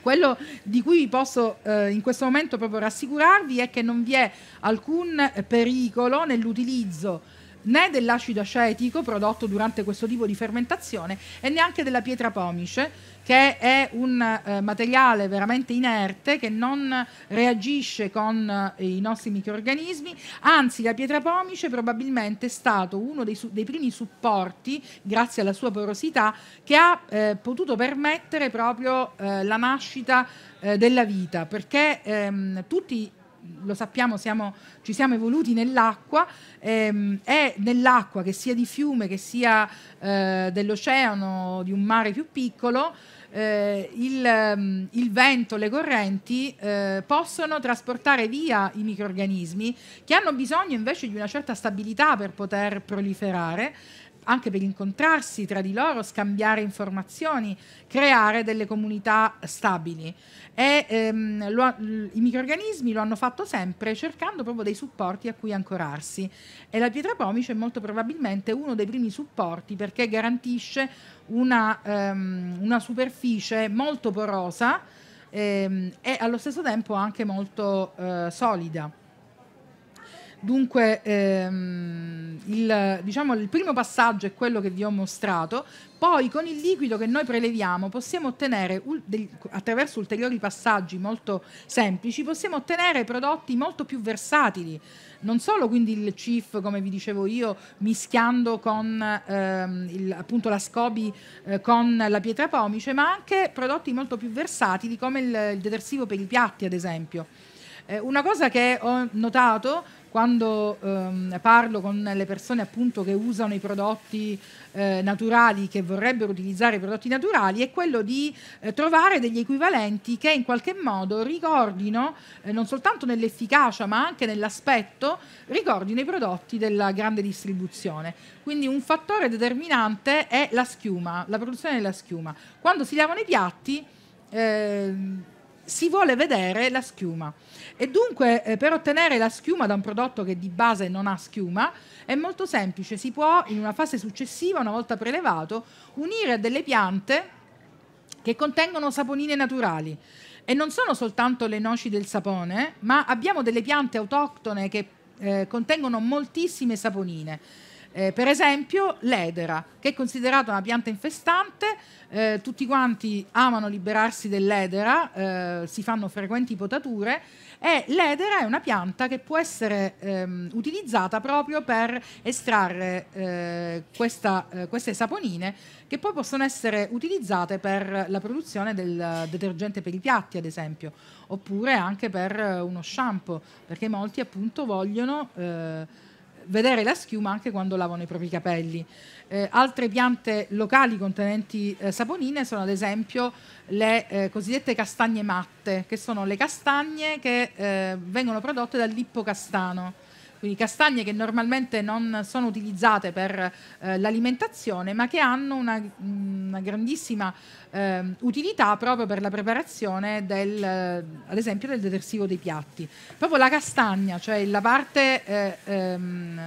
Quello di cui posso eh, in questo momento proprio rassicurarvi è che non vi è alcun pericolo nell'utilizzo né dell'acido acetico prodotto durante questo tipo di fermentazione e neanche della pietra pomice che è un eh, materiale veramente inerte che non reagisce con eh, i nostri microrganismi, anzi la pietra pomice probabilmente è stato uno dei, dei primi supporti, grazie alla sua porosità, che ha eh, potuto permettere proprio eh, la nascita eh, della vita, perché ehm, tutti lo sappiamo, siamo, ci siamo evoluti nell'acqua, ehm, è nell'acqua che sia di fiume, che sia eh, dell'oceano, di un mare più piccolo, eh, il, ehm, il, vento, le correnti eh, possono trasportare via i microrganismi che hanno bisogno invece di una certa stabilità per poter proliferare anche per incontrarsi tra di loro, scambiare informazioni, creare delle comunità stabili. E, ehm, lo, I microrganismi lo hanno fatto sempre cercando proprio dei supporti a cui ancorarsi e la pietra pomice è molto probabilmente uno dei primi supporti perché garantisce una, ehm, una superficie molto porosa ehm, e allo stesso tempo anche molto eh, solida. Dunque, ehm, il, diciamo, il primo passaggio è quello che vi ho mostrato, poi con il liquido che noi preleviamo possiamo ottenere, attraverso ulteriori passaggi molto semplici, possiamo ottenere prodotti molto più versatili. Non solo quindi il CIF, come vi dicevo io, mischiando con ehm, il, appunto la SCOBI eh, con la pietra pomice, ma anche prodotti molto più versatili come il, il detersivo per i piatti, ad esempio. Eh, una cosa che ho notato quando ehm, parlo con le persone appunto che usano i prodotti eh, naturali, che vorrebbero utilizzare i prodotti naturali, è quello di eh, trovare degli equivalenti che in qualche modo ricordino, eh, non soltanto nell'efficacia ma anche nell'aspetto, ricordino i prodotti della grande distribuzione. Quindi un fattore determinante è la schiuma, la produzione della schiuma. Quando si lavano i piatti... Eh, si vuole vedere la schiuma. E dunque eh, per ottenere la schiuma da un prodotto che di base non ha schiuma è molto semplice, si può in una fase successiva, una volta prelevato, unire a delle piante che contengono saponine naturali. E non sono soltanto le noci del sapone, ma abbiamo delle piante autoctone che eh, contengono moltissime saponine. Eh, per esempio l'edera, che è considerata una pianta infestante, eh, tutti quanti amano liberarsi dell'edera, eh, si fanno frequenti potature e l'edera è una pianta che può essere ehm, utilizzata proprio per estrarre eh, questa, eh, queste saponine che poi possono essere utilizzate per la produzione del detergente per i piatti, ad esempio, oppure anche per eh, uno shampoo, perché molti appunto vogliono vedere la schiuma anche quando lavano i propri capelli. Eh, altre piante locali contenenti eh, saponine sono ad esempio le eh, cosiddette castagne matte, che sono le castagne che eh, vengono prodotte dall'ippocastano quindi castagne che normalmente non sono utilizzate per eh, l'alimentazione, ma che hanno una, una grandissima eh, utilità proprio per la preparazione del, ad esempio, del detersivo dei piatti. Proprio la castagna, cioè la parte eh, ehm,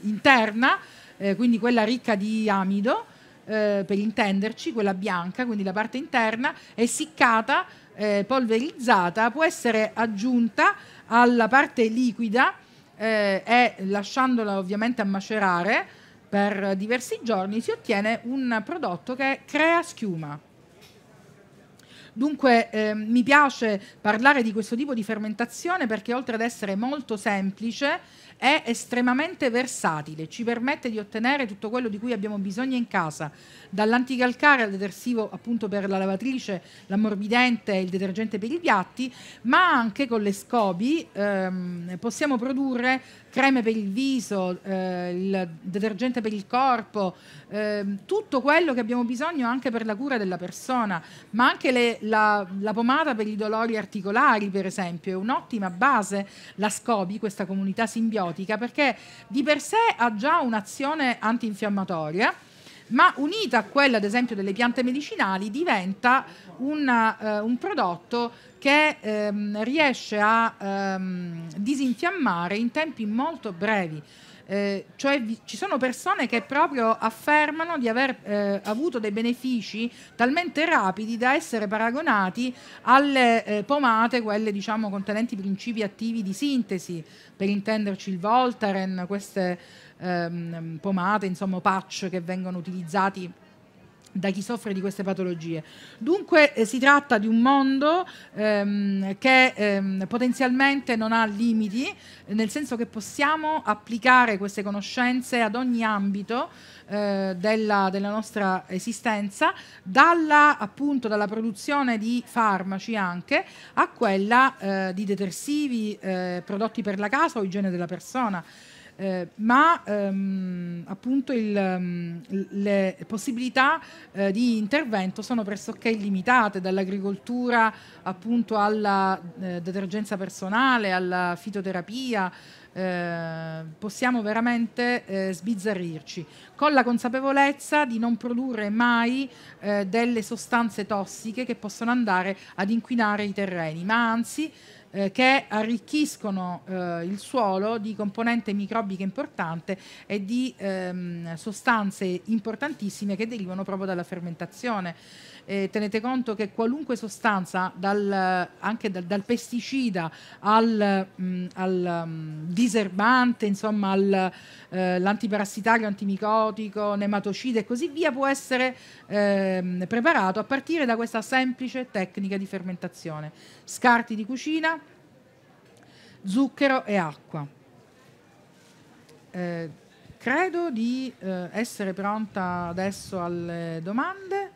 interna, eh, quindi quella ricca di amido, eh, per intenderci, quella bianca, quindi la parte interna, essiccata polverizzata può essere aggiunta alla parte liquida eh, e lasciandola ovviamente a macerare per diversi giorni si ottiene un prodotto che crea schiuma. Dunque eh, mi piace parlare di questo tipo di fermentazione perché oltre ad essere molto semplice è estremamente versatile, ci permette di ottenere tutto quello di cui abbiamo bisogno in casa, dall'anticalcare al detersivo appunto per la lavatrice, l'ammorbidente e il detergente per i piatti, ma anche con le scobi ehm, possiamo produrre creme per il viso, eh, il detergente per il corpo, eh, tutto quello che abbiamo bisogno anche per la cura della persona, ma anche le, la, la pomata per i dolori articolari, per esempio, è un'ottima base, la scobi, questa comunità simbiotica probiotica perché di per sé ha già un'azione antinfiammatoria ma unita a quella ad esempio delle piante medicinali diventa una, eh, un prodotto che ehm, riesce a ehm, disinfiammare in tempi molto brevi. Eh, cioè vi, ci sono persone che proprio affermano di aver eh, avuto dei benefici talmente rapidi da essere paragonati alle eh, pomate, quelle diciamo contenenti principi attivi di sintesi, per intenderci il Voltaren, queste ehm, pomate, insomma patch che vengono utilizzati da chi soffre di queste patologie. Dunque eh, si tratta di un mondo ehm, che ehm, potenzialmente non ha limiti, eh, nel senso che possiamo applicare queste conoscenze ad ogni ambito eh, della, della, nostra esistenza, dalla, appunto, dalla produzione di farmaci anche a quella eh, di detersivi, eh, prodotti per la casa o igiene della persona. Eh, ma ehm, appunto il, ehm, le possibilità eh, di intervento sono pressoché illimitate, dall'agricoltura appunto alla eh, detergenza personale, alla fitoterapia. Eh, possiamo veramente eh, sbizzarrirci, con la consapevolezza di non produrre mai eh, delle sostanze tossiche che possono andare ad inquinare i terreni, ma anzi eh, che arricchiscono eh, il suolo di componente microbica importante e di ehm, sostanze importantissime che derivano proprio dalla fermentazione eh, tenete conto che qualunque sostanza, dal, anche dal, dal pesticida al, mh, mm, al mh, mm, diserbante, insomma all'antiparassitario, eh, antimicotico, nematocide e così via, può essere eh, preparato a partire da questa semplice tecnica di fermentazione. Scarti di cucina, zucchero e acqua. Eh, credo di eh, essere pronta adesso alle domande.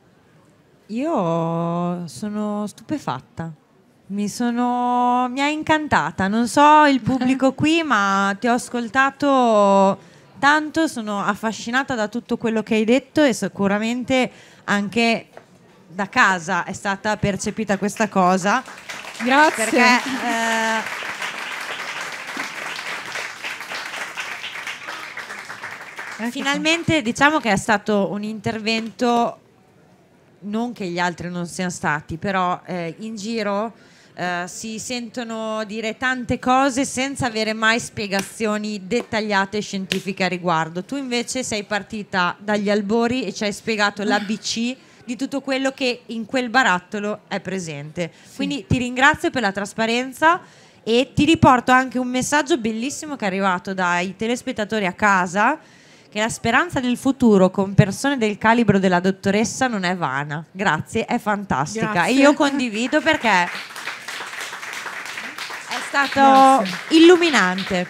Io sono stupefatta. Mi, sono, mi ha incantata, non so il pubblico qui, ma ti ho ascoltato tanto, sono affascinata da tutto quello che hai detto e sicuramente anche da casa è stata percepita questa cosa. Grazie. Perché, eh, ecco Finalmente diciamo che è stato un intervento non che gli altri non siano stati, però eh, in giro eh, si sentono dire tante cose senza avere mai spiegazioni dettagliate e scientifiche a riguardo. Tu invece sei partita dagli albori e ci hai spiegato l'ABC di tutto quello che in quel barattolo è presente. Sì. Quindi ti ringrazio per la trasparenza e ti riporto anche un messaggio bellissimo che è arrivato dai telespettatori a casa che la speranza del futuro con persone del calibro della dottoressa non è vana. Grazie, è fantastica. Grazie. E io condivido perché è stato Grazie. illuminante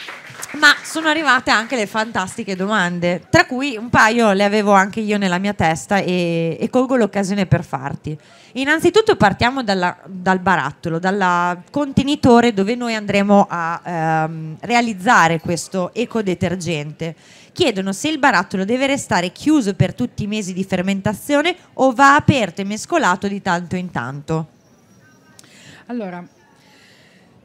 ma sono arrivate anche le fantastiche domande, tra cui un paio le avevo anche io nella mia testa e, e colgo l'occasione per farti. Innanzitutto partiamo dalla, dal barattolo, dal contenitore dove noi andremo a ehm, realizzare questo ecodetergente. Chiedono se il barattolo deve restare chiuso per tutti i mesi di fermentazione o va aperto e mescolato di tanto in tanto. Allora,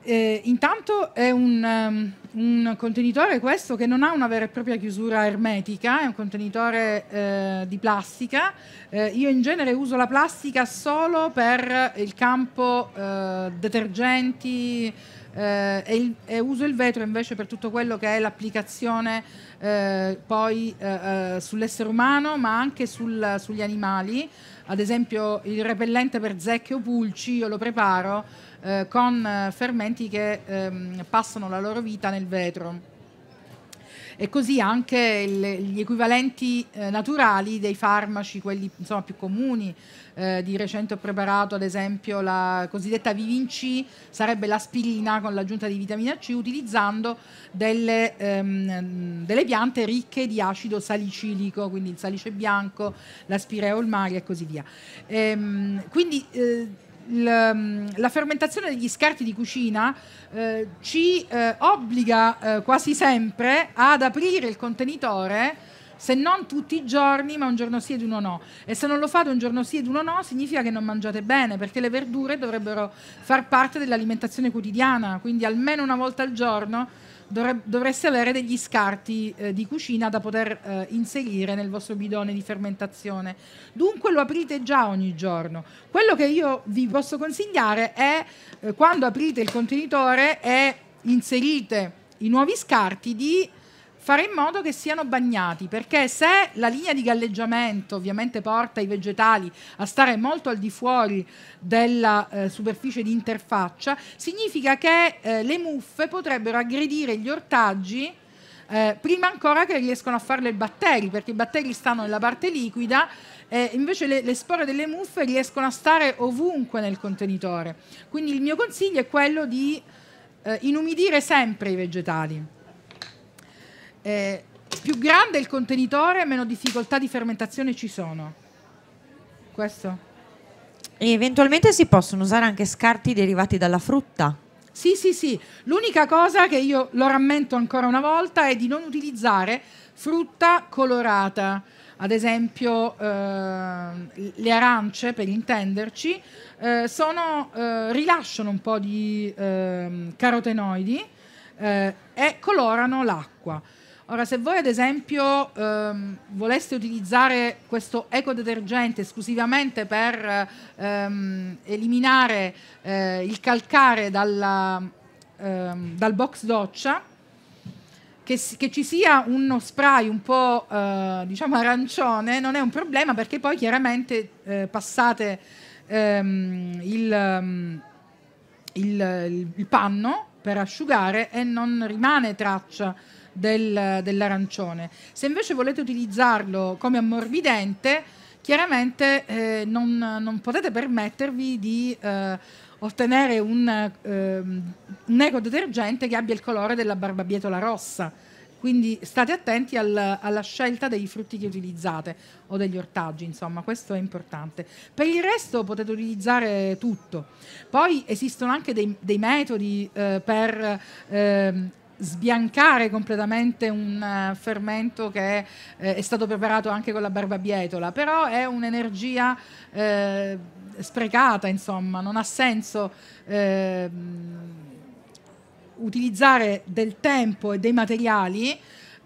eh, intanto è un... Um un contenitore questo che non ha una vera e propria chiusura ermetica, è un contenitore eh, di plastica. Eh, io in genere uso la plastica solo per il campo eh, detergenti, eh, e, il, e, uso il vetro invece per tutto quello che è l'applicazione eh, poi eh, eh, sull'essere umano ma anche sul, sugli animali. Ad esempio il repellente per zecche o pulci io lo preparo eh, con eh, fermenti che ehm, passano la loro vita nel vetro e così anche il, gli equivalenti eh, naturali dei farmaci, quelli insomma, più comuni. Eh, di recente ho preparato ad esempio la cosiddetta Vivinci, sarebbe l'aspirina con l'aggiunta di vitamina C, utilizzando delle, ehm, delle piante ricche di acido salicilico, quindi il salice bianco, l'aspirea olmaria e così via. Ehm, quindi eh, Mm, la fermentazione degli scarti di cucina eh, ci eh, obbliga eh, quasi sempre ad aprire il contenitore se non tutti i giorni, ma un giorno sì ed uno no. E se non lo fate un giorno sì ed uno no, significa che non mangiate bene, perché le verdure dovrebbero far parte dell'alimentazione quotidiana, quindi almeno una volta al giorno dovreste avere degli scarti eh, di cucina da poter eh, inserire nel vostro bidone di fermentazione. Dunque lo aprite già ogni giorno. Quello che io vi posso consigliare è eh, quando aprite il contenitore e inserite i nuovi scarti di fare in modo che siano bagnati, perché se la linea di galleggiamento ovviamente porta i vegetali a stare molto al di fuori della eh, superficie di interfaccia, significa che eh, le muffe potrebbero aggredire gli ortaggi eh, prima ancora che riescono a farle i batteri, perché i batteri stanno nella parte liquida eh, invece le, le, spore delle muffe riescono a stare ovunque nel contenitore. Quindi il mio consiglio è quello di eh, inumidire sempre i vegetali. Eh, più grande è il contenitore, meno difficoltà di fermentazione ci sono. Questo? E eventualmente si possono usare anche scarti derivati dalla frutta. Sì, sì, sì. L'unica cosa che io lo rammento ancora una volta è di non utilizzare frutta colorata. Ad esempio, eh, le arance, per intenderci, eh, sono, eh, rilasciano un po' di ehm, carotenoidi eh, e colorano l'acqua. Ora, se voi ad esempio ehm, voleste utilizzare questo ecodetergente esclusivamente per ehm, eliminare eh, il calcare dalla, ehm, dal box doccia, che, che, ci sia uno spray un po' eh, diciamo arancione non è un problema perché poi chiaramente eh, passate ehm, ehm, il, il, il panno per asciugare e non rimane traccia del, dell'arancione. Se invece volete utilizzarlo come ammorbidente, chiaramente eh, non, non, potete permettervi di eh, ottenere un, ehm, un ecodetergente che abbia il colore della barbabietola rossa. Quindi state attenti al, alla scelta dei frutti che utilizzate o degli ortaggi, insomma, questo è importante. Per il resto potete utilizzare tutto. Poi esistono anche dei, dei metodi eh, per eh, sbiancare completamente un eh, fermento che eh, è stato preparato anche con la barbabietola, però è un'energia eh, sprecata, insomma, non ha senso eh, utilizzare del tempo e dei materiali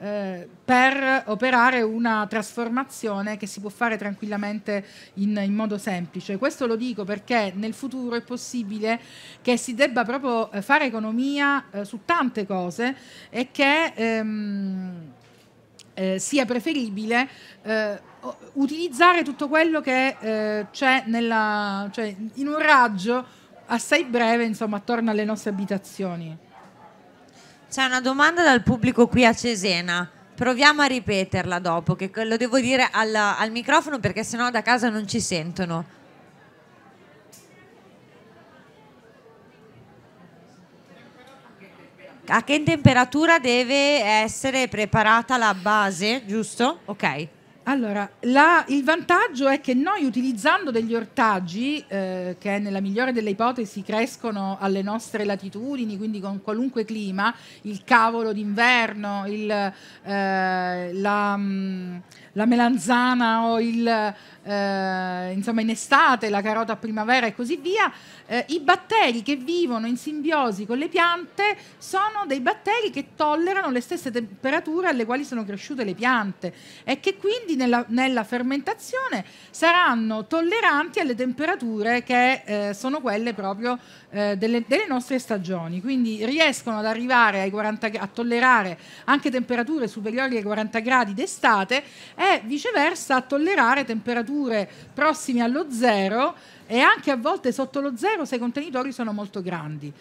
eh, per operare una trasformazione che si può fare tranquillamente in, in, modo semplice. Questo lo dico perché nel futuro è possibile che si debba proprio eh, fare economia eh, su tante cose e che ehm, eh, sia preferibile eh, utilizzare tutto quello che c'è nella, cioè in un raggio assai breve, insomma, attorno alle nostre abitazioni. C'è una domanda dal pubblico qui a Cesena. Proviamo a ripeterla dopo, che lo devo dire al, al microfono perché sennò da casa non ci sentono. A che temperatura deve essere preparata la base, giusto? Ok. Allora, la, il vantaggio è che noi utilizzando degli ortaggi, eh, che nella migliore delle ipotesi crescono alle nostre latitudini, quindi con qualunque clima, il cavolo d'inverno, il, eh, la, mm, la, melanzana o il, eh, insomma in estate, la carota a primavera e così via, eh, i batteri che vivono in simbiosi con le piante sono dei batteri che tollerano le stesse temperature alle quali sono cresciute le piante e che quindi nella, nella fermentazione saranno tolleranti alle temperature che eh, sono quelle proprio eh, delle, delle, nostre stagioni. Quindi riescono ad arrivare ai 40, a tollerare anche temperature superiori ai 40 gradi d'estate e viceversa a tollerare temperature prossime allo zero e anche a volte sotto lo zero se i contenitori sono molto grandi.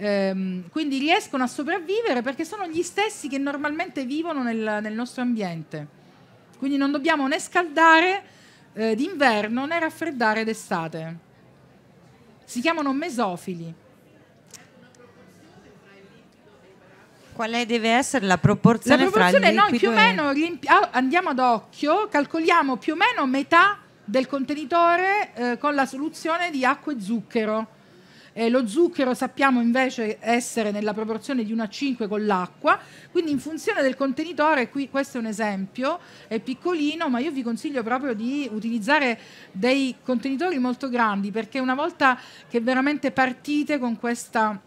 Ehm, quindi riescono a sopravvivere perché sono gli stessi che normalmente vivono nel, nel nostro ambiente. Quindi non dobbiamo né scaldare eh, d'inverno né raffreddare d'estate. Si chiamano mesofili. Quale deve essere la proporzione? La proporzione, no, più o meno, rimpi- ah, andiamo ad occhio, calcoliamo più o meno metà del contenitore eh, con la soluzione di acqua e zucchero. Eh, lo zucchero sappiamo invece essere nella proporzione di 1 a 5 con l'acqua, quindi in funzione del contenitore, qui questo è un esempio, è piccolino, ma io vi consiglio proprio di utilizzare dei contenitori molto grandi perché una volta che veramente partite con questa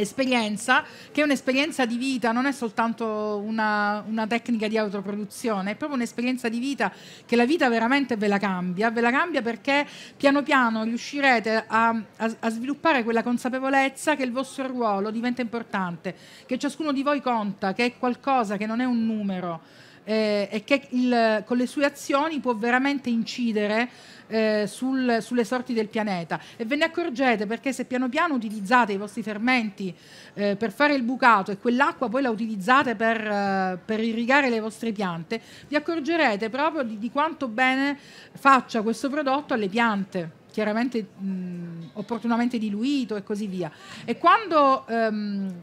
esperienza, che è un'esperienza di vita, non è soltanto una, una, tecnica di autoproduzione, è proprio un'esperienza di vita che la vita veramente ve la cambia, ve la cambia perché piano piano riuscirete a, a, a sviluppare quella consapevolezza che il vostro ruolo diventa importante, che ciascuno di voi conta, che è qualcosa che non è un numero eh, e che il, con le sue azioni può veramente incidere eh, sul, sulle sorti del pianeta. E ve ne accorgete perché se piano piano utilizzate i vostri fermenti eh, per fare il bucato e quell'acqua poi la utilizzate per, eh, per irrigare le vostre piante, vi accorgerete proprio di, di, quanto bene faccia questo prodotto alle piante chiaramente mh, opportunamente diluito e così via. E quando ehm,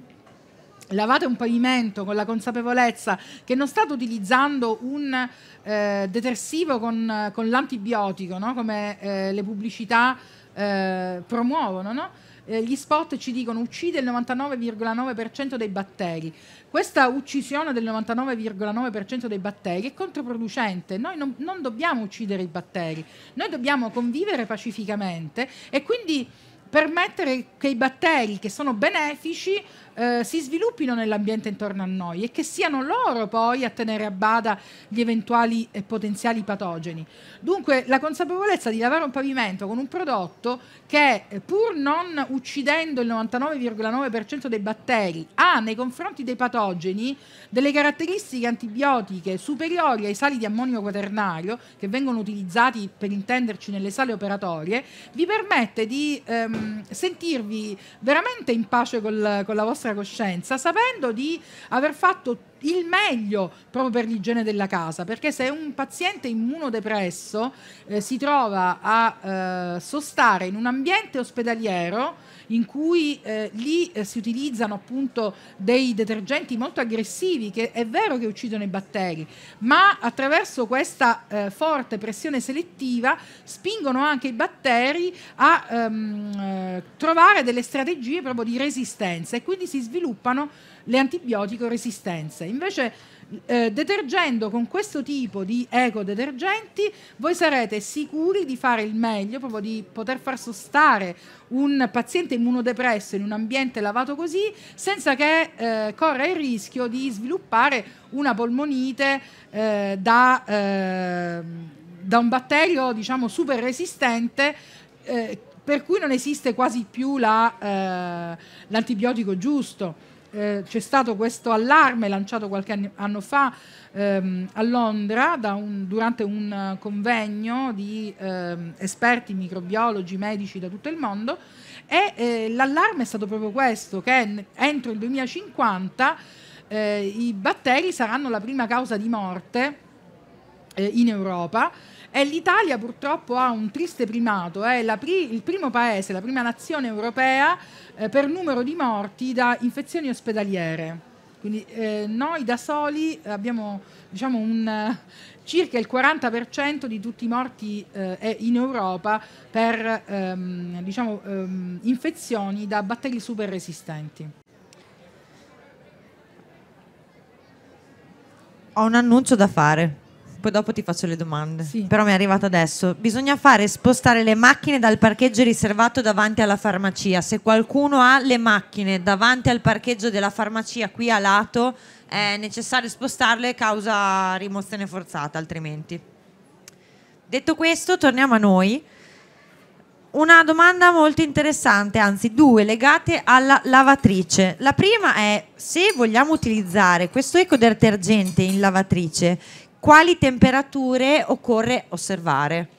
lavate un pavimento con la consapevolezza che non state utilizzando un eh, detersivo con, con l'antibiotico, no? come eh, le pubblicità eh, promuovono, no? Eh, gli spot ci dicono uccide il 99,9% dei batteri. Questa uccisione del 99,9% dei batteri è controproducente. Noi non, non dobbiamo uccidere i batteri, noi dobbiamo convivere pacificamente e quindi permettere che i batteri che sono benefici eh, si sviluppino nell'ambiente intorno a noi e che siano loro poi a tenere a bada gli eventuali e eh, potenziali patogeni. Dunque la consapevolezza di lavare un pavimento con un prodotto che eh, pur non uccidendo il 99,9% dei batteri ha nei confronti dei patogeni delle caratteristiche antibiotiche superiori ai sali di ammonio quaternario che vengono utilizzati per intenderci nelle sale operatorie, vi permette di ehm, sentirvi veramente in pace col, con la vostra nostra coscienza, sapendo di aver fatto il meglio proprio per l'igiene della casa, perché se un paziente immunodepresso eh, si trova a eh, sostare in un ambiente ospedaliero in cui eh, lì eh, si utilizzano appunto dei detergenti molto aggressivi che è vero che uccidono i batteri, ma attraverso questa eh, forte pressione selettiva spingono anche i batteri a ehm, eh, trovare delle strategie proprio di resistenza e quindi si sviluppano le antibiotico resistenze. Invece eh, detergendo con questo tipo di ecodetergenti voi sarete sicuri di fare il meglio, proprio di poter far sostare un paziente immunodepresso in un ambiente lavato così senza che eh, corra il rischio di sviluppare una polmonite eh, da, eh, da, un batterio diciamo super resistente eh, per cui non esiste quasi più la, eh, l'antibiotico giusto. Eh, c'è stato questo allarme lanciato qualche anno fa ehm, a Londra un, durante un convegno di ehm, esperti microbiologi, medici da tutto il mondo e eh, l'allarme è stato proprio questo, che entro il 2050 eh, i batteri saranno la prima causa di morte eh, in Europa. E l'Italia purtroppo ha un triste primato, è pri- il primo paese, la prima nazione europea eh, per numero di morti da infezioni ospedaliere. Quindi eh, noi da soli abbiamo diciamo, un, eh, circa il 40% di tutti i morti eh, in Europa per ehm, diciamo, ehm, infezioni da batteri super resistenti. Ho un annuncio da fare poi dopo ti faccio le domande. Sì. Però mi è arrivato adesso. Bisogna fare spostare le macchine dal parcheggio riservato davanti alla farmacia. Se qualcuno ha le macchine davanti al parcheggio della farmacia qui a lato, è necessario spostarle causa rimozione forzata, altrimenti. Detto questo, torniamo a noi. Una domanda molto interessante, anzi due, legate alla lavatrice. La prima è se vogliamo utilizzare questo ecodetergente in lavatrice, quali temperature occorre osservare.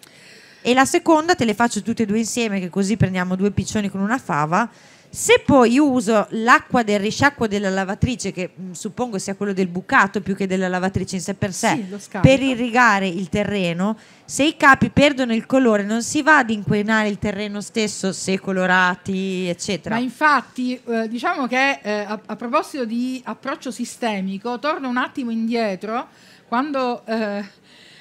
E la seconda te le faccio tutte e due insieme, che così prendiamo due piccioni con una fava. Se poi io uso l'acqua del risciacquo della lavatrice, che mh, mm, suppongo sia quello del bucato più che della lavatrice in sé per sé, sì, per irrigare il terreno, se i capi perdono il colore non si va ad inquinare il terreno stesso se colorati, eccetera. Ma infatti eh, diciamo che eh, a, a proposito di approccio sistemico, torno un attimo indietro quando eh,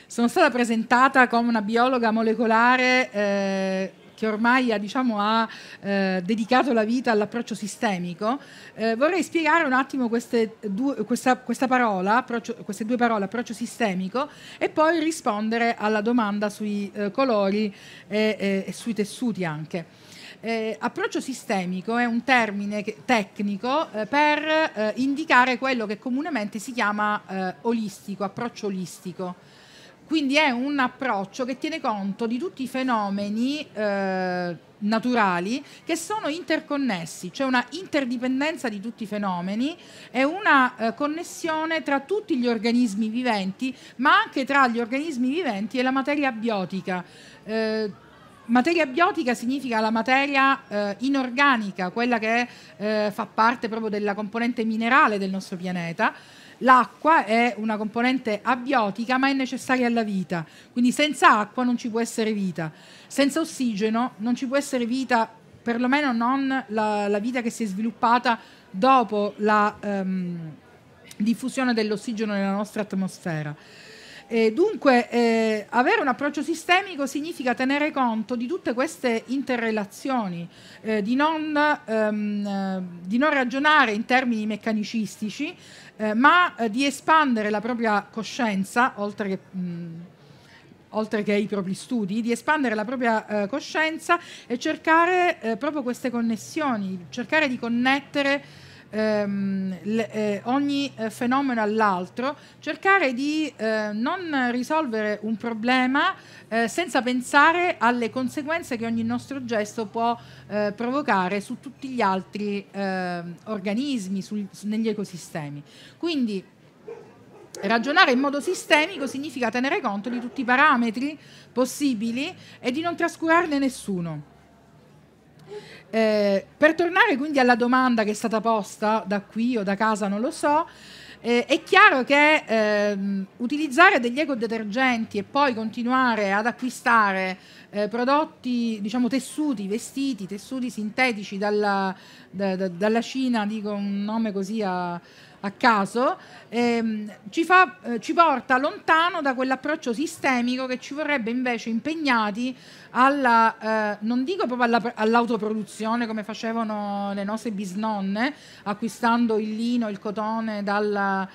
sono stata presentata come una biologa molecolare eh, che ormai ha, diciamo, ha eh, dedicato la vita all'approccio sistemico, eh, vorrei spiegare un attimo due, questa, questa parola, queste due parole, approccio sistemico, e poi rispondere alla domanda sui eh, colori e, e, e, sui tessuti anche. Eh, approccio sistemico è un termine che, tecnico eh, per eh, indicare quello che comunemente si chiama eh, olistico, approccio olistico. Quindi è un approccio che tiene conto di tutti i fenomeni eh, naturali che sono interconnessi, cioè una interdipendenza di tutti i fenomeni e una eh, connessione tra tutti gli organismi viventi, ma anche tra gli organismi viventi e la materia biotica. Materia biotica significa la materia eh, inorganica, quella che eh, fa parte proprio della componente minerale del nostro pianeta. L'acqua è una componente abiotica ma è necessaria alla vita, quindi senza acqua non ci può essere vita, senza ossigeno non ci può essere vita, perlomeno non la, la vita che si è sviluppata dopo la ehm, diffusione dell'ossigeno nella nostra atmosfera. Eh, dunque, eh, avere un approccio sistemico significa tenere conto di tutte queste interrelazioni, eh, di, non, ehm, eh, di, non, ragionare in termini meccanicistici, eh, ma eh, di espandere la propria coscienza, oltre che... Mh, mm, oltre che ai propri studi, di espandere la propria eh, coscienza e cercare eh, proprio queste connessioni, cercare di connettere ehm, le, eh, ogni eh, fenomeno all'altro, cercare di eh, non risolvere un problema eh, senza pensare alle conseguenze che ogni nostro gesto può eh, provocare su tutti gli altri ehm, organismi, sul, su, negli ecosistemi. Quindi, Ragionare in modo sistemico significa tenere conto di tutti i parametri possibili e di non trascurarne nessuno. Eh, per tornare quindi alla domanda che è stata posta da qui o da casa, non lo so, eh, è chiaro che ehm, utilizzare degli ecodetergenti e poi continuare ad acquistare eh, prodotti, diciamo tessuti, vestiti, tessuti sintetici dalla, da, da, dalla Cina, dico un nome così a, a caso, ehm, ci, fa, eh, ci porta lontano da quell'approccio sistemico che ci vorrebbe invece impegnati alla, eh, non dico proprio alla, all'autoproduzione come facevano le nostre bisnonne, acquistando il lino, il cotone dalla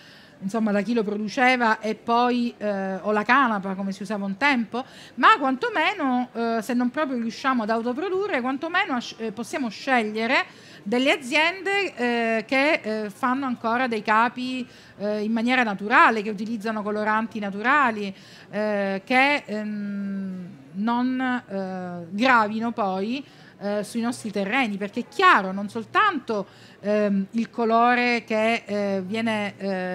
insomma, da chi lo produceva e poi eh, o la canapa come si usava un tempo, ma quantomeno eh, se non proprio riusciamo ad autoprodurre, quantomeno eh, possiamo scegliere delle aziende eh, che eh, fanno ancora dei capi eh, in maniera naturale, che utilizzano coloranti naturali, eh, che ehm, non eh, gravino poi eh, sui nostri terreni, perché è chiaro, non soltanto ehm, il colore che viene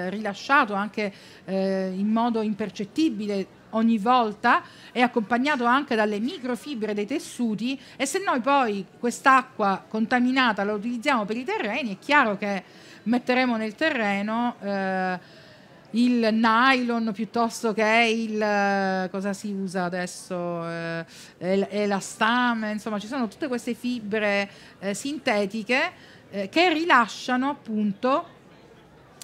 rilasciato anche in modo impercettibile ogni volta è accompagnato anche dalle microfibre dei tessuti e se noi poi quest'acqua contaminata la utilizziamo per i terreni è chiaro che metteremo nel terreno eh, il nylon piuttosto che il eh, cosa si usa adesso eh, elastame, insomma ci sono tutte queste fibre eh, sintetiche eh, che rilasciano appunto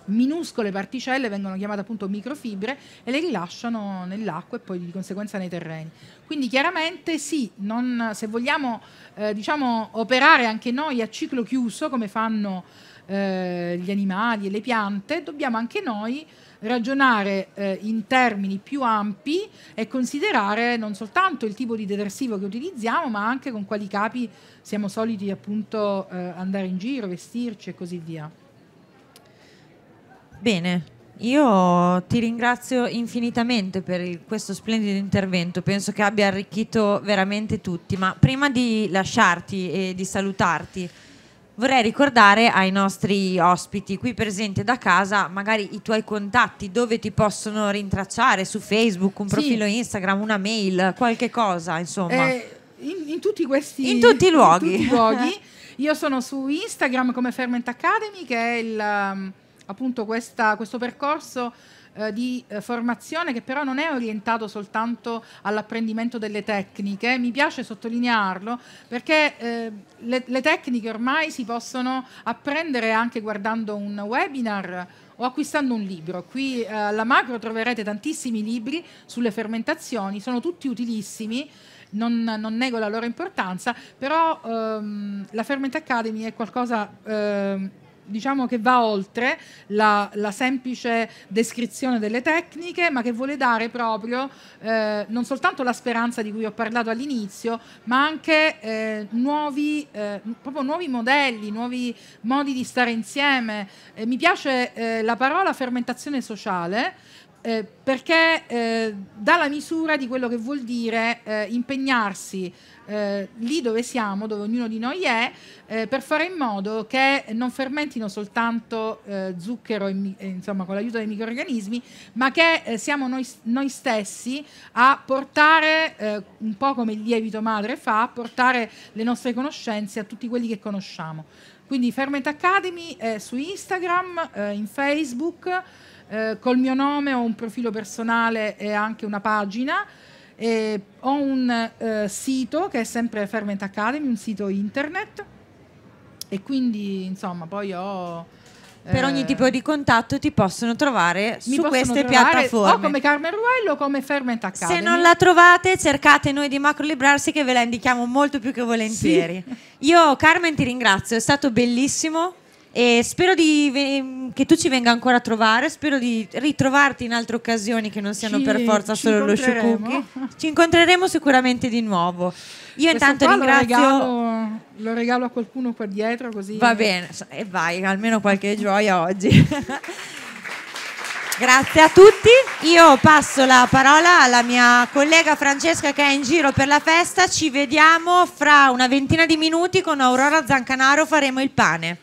minuscole particelle vengono chiamate appunto microfibre e le rilasciano nell'acqua e poi di conseguenza nei terreni. Quindi chiaramente sì, non, se vogliamo eh, diciamo, operare anche noi a ciclo chiuso come fanno eh, gli animali e le piante, dobbiamo anche noi ragionare eh, in termini più ampi e considerare non soltanto il tipo di detersivo che utilizziamo, ma anche con quali capi siamo soliti appunto eh, andare in giro, vestirci e così via. Bene, io ti ringrazio infinitamente per il, questo splendido intervento, penso che abbia arricchito veramente tutti, ma prima di lasciarti e di salutarti vorrei ricordare ai nostri ospiti qui presenti da casa magari i tuoi contatti, dove ti possono rintracciare, su Facebook, un profilo sì. Instagram, una mail, qualche cosa insomma. Eh, in, in, tutti questi in tutti i luoghi. In tutti i luoghi. Io sono su Instagram come Ferment Academy che è il... Um, appunto questa, questo percorso eh, di eh, formazione che però non è orientato soltanto all'apprendimento delle tecniche, mi piace sottolinearlo perché eh, le, le tecniche ormai si possono apprendere anche guardando un webinar o acquistando un libro. Qui eh, alla macro troverete tantissimi libri sulle fermentazioni, sono tutti utilissimi. Non, non nego la loro importanza, però ehm, la Ferment Academy è qualcosa ehm, diciamo che va oltre la, la, semplice descrizione delle tecniche, ma che vuole dare proprio eh, non soltanto la speranza di cui ho parlato all'inizio, ma anche eh, nuovi, eh, nuovi, modelli, nuovi modi di stare insieme. Eh, mi piace eh, la parola fermentazione sociale eh, perché eh, dà la misura di quello che vuol dire eh, impegnarsi eh, lì dove siamo, dove ognuno di noi è, eh, per fare in modo che non fermentino soltanto eh, zucchero, in, insomma, con l'aiuto dei microrganismi, ma che siamo noi, noi, stessi a portare, un po' come il lievito madre fa, a portare le nostre conoscenze a tutti quelli che conosciamo. Quindi Ferment Academy è su Instagram, in Facebook. Eh, col mio nome, ho un profilo personale e anche una pagina. E ho un eh, sito che è sempre Ferment Academy, un sito internet e quindi insomma poi ho... per ogni eh, tipo di contatto ti possono trovare su queste trovare piattaforme. O come Carmen Ruello o come Ferment Academy. Se non la trovate cercate noi di Macro Librarsi che ve la indichiamo molto più che volentieri. Sì. Io Carmen ti ringrazio, è stato bellissimo e spero di, che tu ci venga ancora a trovare, spero di ritrovarti in altre occasioni che non siano ci, per forza solo lo sciocchi. Ci incontreremo sicuramente di nuovo. Io Questo intanto ringrazio... Lo regalo, lo regalo, a qualcuno qua dietro così... Va bene, e vai, almeno qualche gioia oggi. Grazie a tutti, io passo la parola alla mia collega Francesca che è in giro per la festa, ci vediamo fra una ventina di minuti con Aurora Zancanaro faremo il pane.